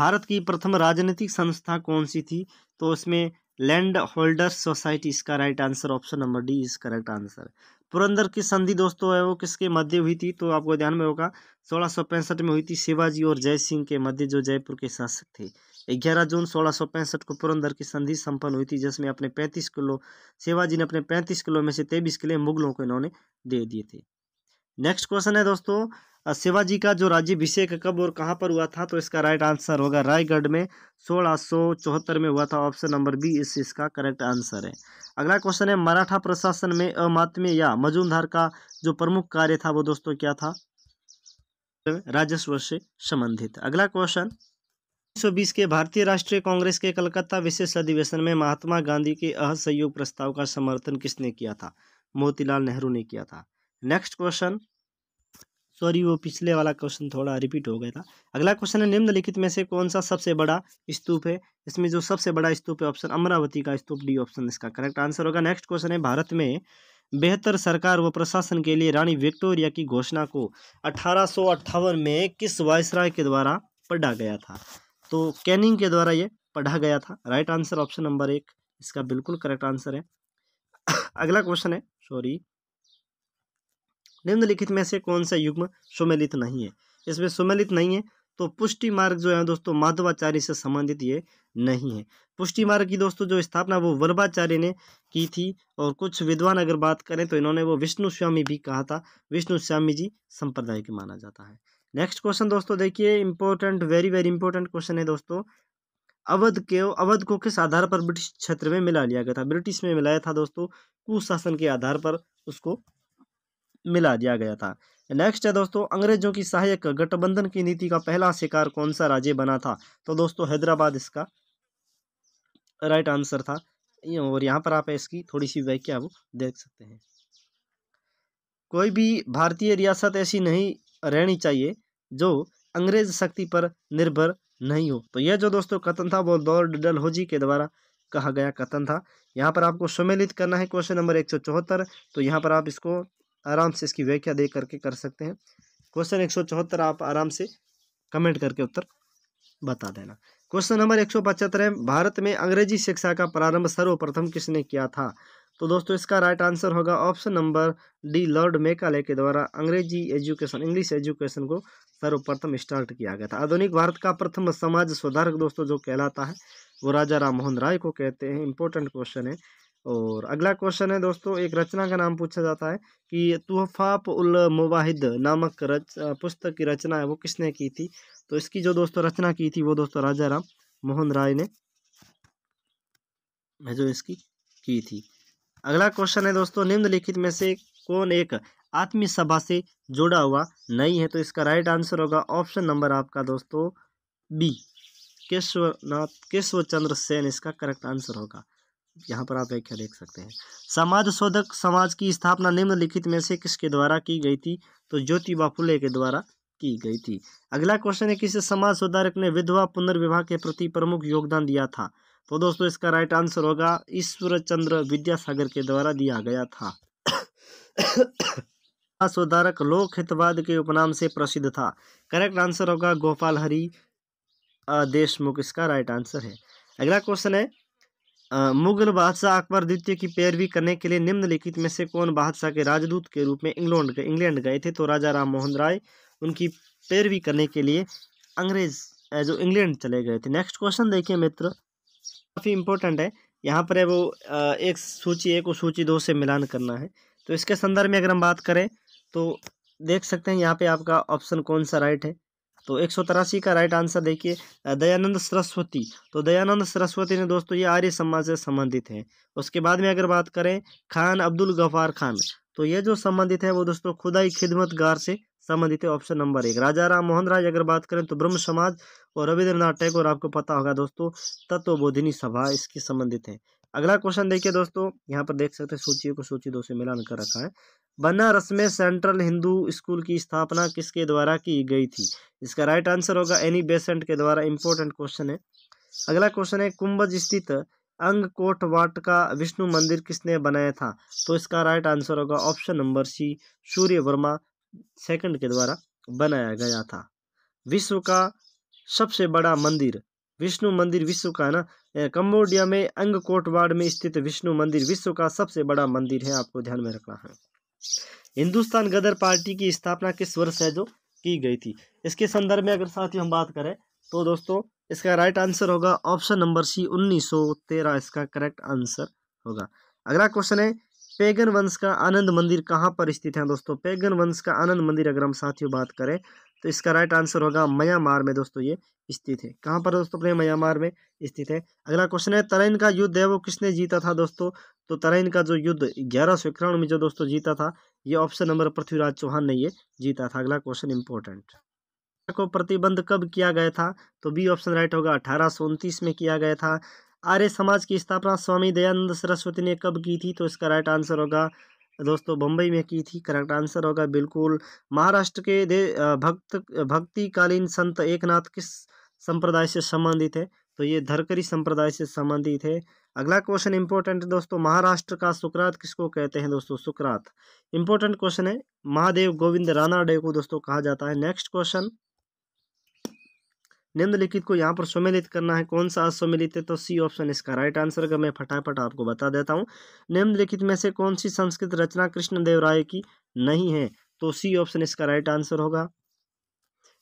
भारत की प्रथम राजनीतिक संस्था कौन सी थी तो उसमें लैंड होल्डर्स सोसाइटी इसका right answer option number D is correct answer Purandar की संधि दोस्तों है वो किसके मध्य हुई थी तो आपको ध्यान में होगा सोलह सौ पैंसठ में हुई थी शिवाजी और जय सिंह के मध्य जो जयपुर के शासक थे ग्यारह जून सोलह सौ पैंसठ को पुरंदर की संधि संपन्न हुई थी जिसमें अपने पैंतीस किलो शिवाजी ने अपने पैंतीस किलो में से तेईस किले मुगलों को इन्होंने दे दिए थे नेक्स्ट क्वेश्चन है दोस्तों शिवाजी का जो राज्यभिषेक कब और कहाँ पर हुआ था तो इसका राइट आंसर होगा रायगढ़ में सोलह सौ चौहत्तर में हुआ था ऑप्शन नंबर बी इस इसका करेक्ट आंसर है अगला क्वेश्चन है मराठा प्रशासन में अमात्म्य या मजूमधार का जो प्रमुख कार्य था वो दोस्तों क्या था राजस्व से संबंधित अगला क्वेश्चन बीस के भारतीय राष्ट्रीय कांग्रेस के कलकत्ता विशेष अधिवेशन में महात्मा गांधी के असहयोग प्रस्ताव का समर्थन किसने किया था मोतीलाल नेहरू ने किया था नेक्स्ट क्वेश्चन सॉरी वो पिछले वाला क्वेश्चन थोड़ा रिपीट हो गया था अगला क्वेश्चन है निम्नलिखित में से कौन सा सबसे बड़ा स्तूप है इसमें जो सबसे बड़ा स्तूप है ऑप्शन अमरावती का स्तूप डी ऑप्शन इसका करेक्ट आंसर होगा नेक्स्ट क्वेश्चन है भारत में बेहतर सरकार व प्रशासन के लिए रानी विक्टोरिया की घोषणा को अठारह में किस वायसराय के द्वारा पढ़ा गया था तो कैनिंग के द्वारा ये पढ़ा गया था राइट आंसर ऑप्शन नंबर एक इसका बिल्कुल करेक्ट आंसर है [coughs] अगला क्वेश्चन है सॉरी निम्नलिखित में से कौन सा युग्म सुमेलित नहीं है इसमें सुमेलित नहीं है तो पुष्टि मार्ग जो है दोस्तों माधवाचार्य से संबंधित ये नहीं है पुष्टि मार्ग की दोस्तों जो स्थापना वो वर्भाचार्य ने की थी और कुछ विद्वान अगर बात करें तो इन्होंने वो विष्णु स्वामी भी कहा था विष्णु स्वामी जी संप्रदाय के माना जाता है नेक्स्ट क्वेश्चन दोस्तों देखिए important very very important question है दोस्तों अवध के अवध को किस आधार पर ब्रिटिश क्षेत्र में मिला लिया गया था ब्रिटिश में मिलाया था दोस्तों कुशासन के आधार पर उसको मिला दिया गया था नेक्स्ट है दोस्तों अंग्रेजों की सहायक गठबंधन की नीति का पहला शिकार कौन सा राज्य बना था तो दोस्तों हैदराबाद इसका राइट आंसर था और यहाँ पर आप इसकी थोड़ी सी व्याख्या वो देख सकते हैं कोई भी भारतीय रियासत ऐसी नहीं रहनी चाहिए जो अंग्रेज शक्ति पर निर्भर नहीं हो तो यह जो दोस्तों कथन था वो लॉर्ड डलहोजी के द्वारा कहा गया कथन था यहाँ पर आपको सम्मिलित करना है क्वेश्चन नंबर एक सौ चौहत्तर तो यहाँ पर आप इसको आराम से इसकी व्याख्या दे करके कर सकते हैं क्वेश्चन एक सौ चौहत्तर आप आराम से कमेंट करके उत्तर बता देना क्वेश्चन नंबर एक सौ पचहत्तर है भारत में अंग्रेजी शिक्षा का प्रारंभ सर्वप्रथम किसने किया था तो दोस्तों इसका राइट आंसर होगा option number D Lord Macaulay के द्वारा अंग्रेजी एजुकेशन इंग्लिश एजुकेशन को सर्वप्रथम स्टार्ट किया गया था आधुनिक भारत का प्रथम समाज सुधारक दोस्तों जो कहलाता है वो राजा राम मोहन राय को कहते हैं इंपॉर्टेंट क्वेश्चन है और अगला क्वेश्चन है दोस्तों एक रचना का नाम पूछा जाता है कि तोहफाप उल मुबाहिद नामक रच पुस्तक की रचना है वो किसने की थी तो इसकी जो दोस्तों रचना की थी वो दोस्तों राजा राम मोहन राय ने जो इसकी की थी अगला क्वेश्चन है दोस्तों निम्नलिखित में से कौन एक आत्मी सभा से जुड़ा हुआ नहीं है तो इसका राइट आंसर होगा ऑप्शन नंबर आपका दोस्तों बी केशवनाथ केशव चंद्र सेन इसका करेक्ट आंसर होगा यहाँ पर आप व्याख्या देख सकते हैं समाज शोधक समाज की स्थापना निम्नलिखित में से किसके द्वारा की गई थी तो ज्योति फुले के द्वारा की गई थी अगला क्वेश्चन है किसी समाज सुधारक ने विधवा पुनर्विवाह के प्रति प्रमुख योगदान दिया था तो दोस्तों इसका राइट आंसर होगा ईश्वर चंद्र विद्यासागर के द्वारा दिया गया था सुधारक लोक हितवाद के उपनाम से प्रसिद्ध था करेक्ट आंसर होगा गोपाल हरि देशमुख इसका राइट आंसर है अगला क्वेश्चन है मुगल बादशाह अकबर द्वितीय की पैरवी करने के लिए निम्नलिखित में से कौन बादशाह के राजदूत के रूप में इंग्लैंड इंग्लैंड गए थे तो राजा राम मोहन राय उनकी पैरवी करने के लिए अंग्रेज जो इंग्लैंड चले गए थे नेक्स्ट क्वेश्चन देखिए मित्र काफ़ी इंपॉर्टेंट है यहाँ पर है वो एक सूची एक और सूची दो से मिलान करना है तो इसके संदर्भ में अगर हम बात करें तो देख सकते हैं यहाँ पे आपका ऑप्शन कौन सा राइट है तो एक सौ तिरासी का राइट आंसर देखिए दयानंद सरस्वती तो दयानंद सरस्वती ने दोस्तों ये आर्य समाज से संबंधित हैं उसके बाद में अगर बात करें खान अब्दुल गफार खान तो ये जो संबंधित है वो दोस्तों खुदाई खिदमतगार से संबंधित है ऑप्शन नंबर एक राजा राम मोहन राय अगर बात करें तो ब्रह्म समाज और रविंद्रनाथ टैगोर आपको पता होगा दोस्तों तत्वबोधिनी सभा इसके संबंधित है अगला क्वेश्चन देखिए दोस्तों यहाँ पर देख सकते हैं सूची को सूची दो से मिलान कर रखा है बनारस में सेंट्रल हिंदू स्कूल की स्थापना किसके द्वारा की गई थी इसका राइट आंसर होगा एनी बेसेंट e के द्वारा इंपॉर्टेंट क्वेश्चन है अगला क्वेश्चन है कुंभज स्थित कोट वाट का विष्णु मंदिर किसने बनाया था तो इसका राइट आंसर होगा option number C Surya Varma second के द्वारा बनाया गया था विश्व का सबसे बड़ा मंदिर विष्णु मंदिर विश्व का ना कम्बोडिया में अंग कोटवाड़ में स्थित विष्णु मंदिर विश्व का सबसे बड़ा मंदिर है आपको ध्यान में रखना है हिंदुस्तान गदर पार्टी की स्थापना किस वर्ष है जो की गई थी इसके संदर्भ में अगर ही हम बात करें तो दोस्तों इसका राइट आंसर होगा ऑप्शन नंबर सी उन्नीस इसका करेक्ट आंसर होगा अगला क्वेश्चन है पेगन वंश का आनंद मंदिर कहाँ पर स्थित है दोस्तों पेगन वंश का आनंद मंदिर अगर हम साथियों बात करें तो इसका राइट आंसर होगा म्यांमार में दोस्तों ये स्थित है कहाँ पर दोस्तों अपने म्यांमार में स्थित है अगला क्वेश्चन है तरैन का युद्ध है वो किसने जीता था दोस्तों तो तरैन का जो युद्ध ग्यारह सौ इक्यावन में जो दोस्तों जीता था ये ऑप्शन नंबर पृथ्वीराज चौहान ने ये जीता था अगला क्वेश्चन इंपॉर्टेंट को प्रतिबंध कब किया गया था तो बी ऑप्शन राइट होगा अठारह में किया गया था आर्य समाज की स्थापना स्वामी दयानंद सरस्वती ने कब की थी तो इसका राइट आंसर होगा दोस्तों बम्बई में की थी करेक्ट आंसर होगा बिल्कुल महाराष्ट्र के दे भक्त भक्तिकालीन संत एकनाथ किस संप्रदाय से संबंधित है तो ये धरकरी संप्रदाय से संबंधित है अगला क्वेश्चन इंपॉर्टेंट दोस्तों महाराष्ट्र का सुकरात किसको कहते हैं दोस्तों सुकरात इंपॉर्टेंट क्वेश्चन है महादेव गोविंद डे को दोस्तों कहा जाता है नेक्स्ट क्वेश्चन निम्नलिखित को यहाँ पर सम्मिलित करना है कौन सा सम्मिलित है तो सी ऑप्शन इसका राइट आंसर का मैं फटाफट आपको बता देता हूँ निम्नलिखित में से कौन सी संस्कृत रचना कृष्णदेव राय की नहीं है तो सी ऑप्शन इसका राइट आंसर होगा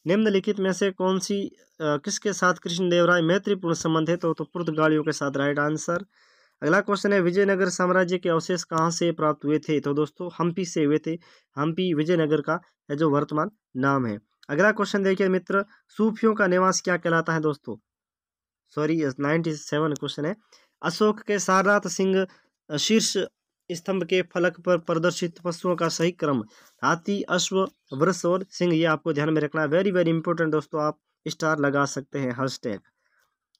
निम्नलिखित में से कौन सी आ, किसके साथ कृष्णदेव राय मैत्रीपूर्ण संबंध है तो, तो पुर्तगालियों के साथ राइट आंसर अगला क्वेश्चन है विजयनगर साम्राज्य के अवशेष कहाँ से प्राप्त हुए थे तो दोस्तों हम्पी से हुए थे हम्पी विजयनगर का है जो वर्तमान नाम है अगला क्वेश्चन देखिए मित्र सूफियों का निवास क्या कहलाता है दोस्तों सॉरी नाइन्टी सेवन क्वेश्चन है अशोक के सारनाथ सिंह शीर्ष स्तंभ के फलक पर प्रदर्शित पशुओं का सही क्रम हाथी अश्व वृष और सिंह ये आपको ध्यान में रखना है वेरी वेरी इंपॉर्टेंट दोस्तों आप स्टार लगा सकते हैं हर टैग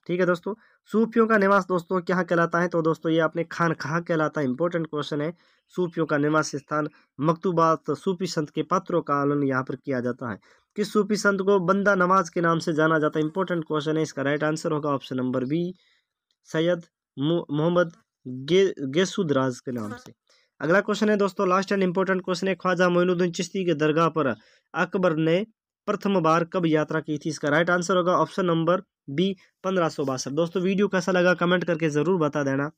ठीक है दोस्तों सूफियों का निवास दोस्तों क्या कहलाता है तो दोस्तों ये आपने खान कहाँ कहलाता है इंपॉर्टेंट क्वेश्चन है सूफियों का निवास स्थान मकतूबात सूफी संत के पात्रों का आलन यहाँ पर किया जाता है किस सूफी संत को बंदा नमाज के नाम से जाना जाता है इंपॉर्टेंट क्वेश्चन है इसका राइट आंसर होगा option number B Syed Mohammad गे गेसुद राज के नाम से अगला क्वेश्चन है दोस्तों लास्ट एंड इंपॉर्टेंट क्वेश्चन है ख्वाजा मोइनुद्दीन चिश्ती के दरगाह पर अकबर ने प्रथम बार कब यात्रा की थी इसका राइट आंसर होगा ऑप्शन नंबर बी पंद्रह सौ बासठ दोस्तों वीडियो कैसा लगा कमेंट करके ज़रूर बता देना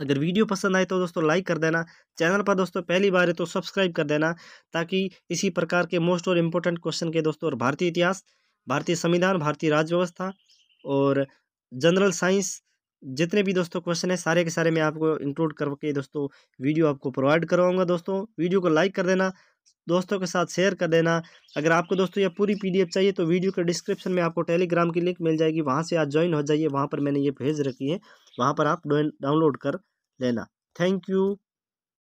अगर वीडियो पसंद आए तो दोस्तों लाइक कर देना चैनल पर दोस्तों पहली बार है तो सब्सक्राइब कर देना ताकि इसी प्रकार के मोस्ट और इम्पोर्टेंट क्वेश्चन के दोस्तों और भारतीय इतिहास भारतीय संविधान भारतीय राज्य व्यवस्था और जनरल साइंस जितने भी दोस्तों क्वेश्चन है सारे के सारे मैं आपको इंक्लूड करके दोस्तों वीडियो आपको प्रोवाइड करवाऊँगा दोस्तों वीडियो को लाइक कर देना दोस्तों के साथ शेयर कर देना अगर आपको दोस्तों यह पूरी पीडीएफ चाहिए तो वीडियो के डिस्क्रिप्शन में आपको टेलीग्राम की लिंक मिल जाएगी वहाँ से आप ज्वाइन हो जाइए वहाँ पर मैंने ये भेज रखी है वहाँ पर आप डाउनलोड कर लेना थैंक यू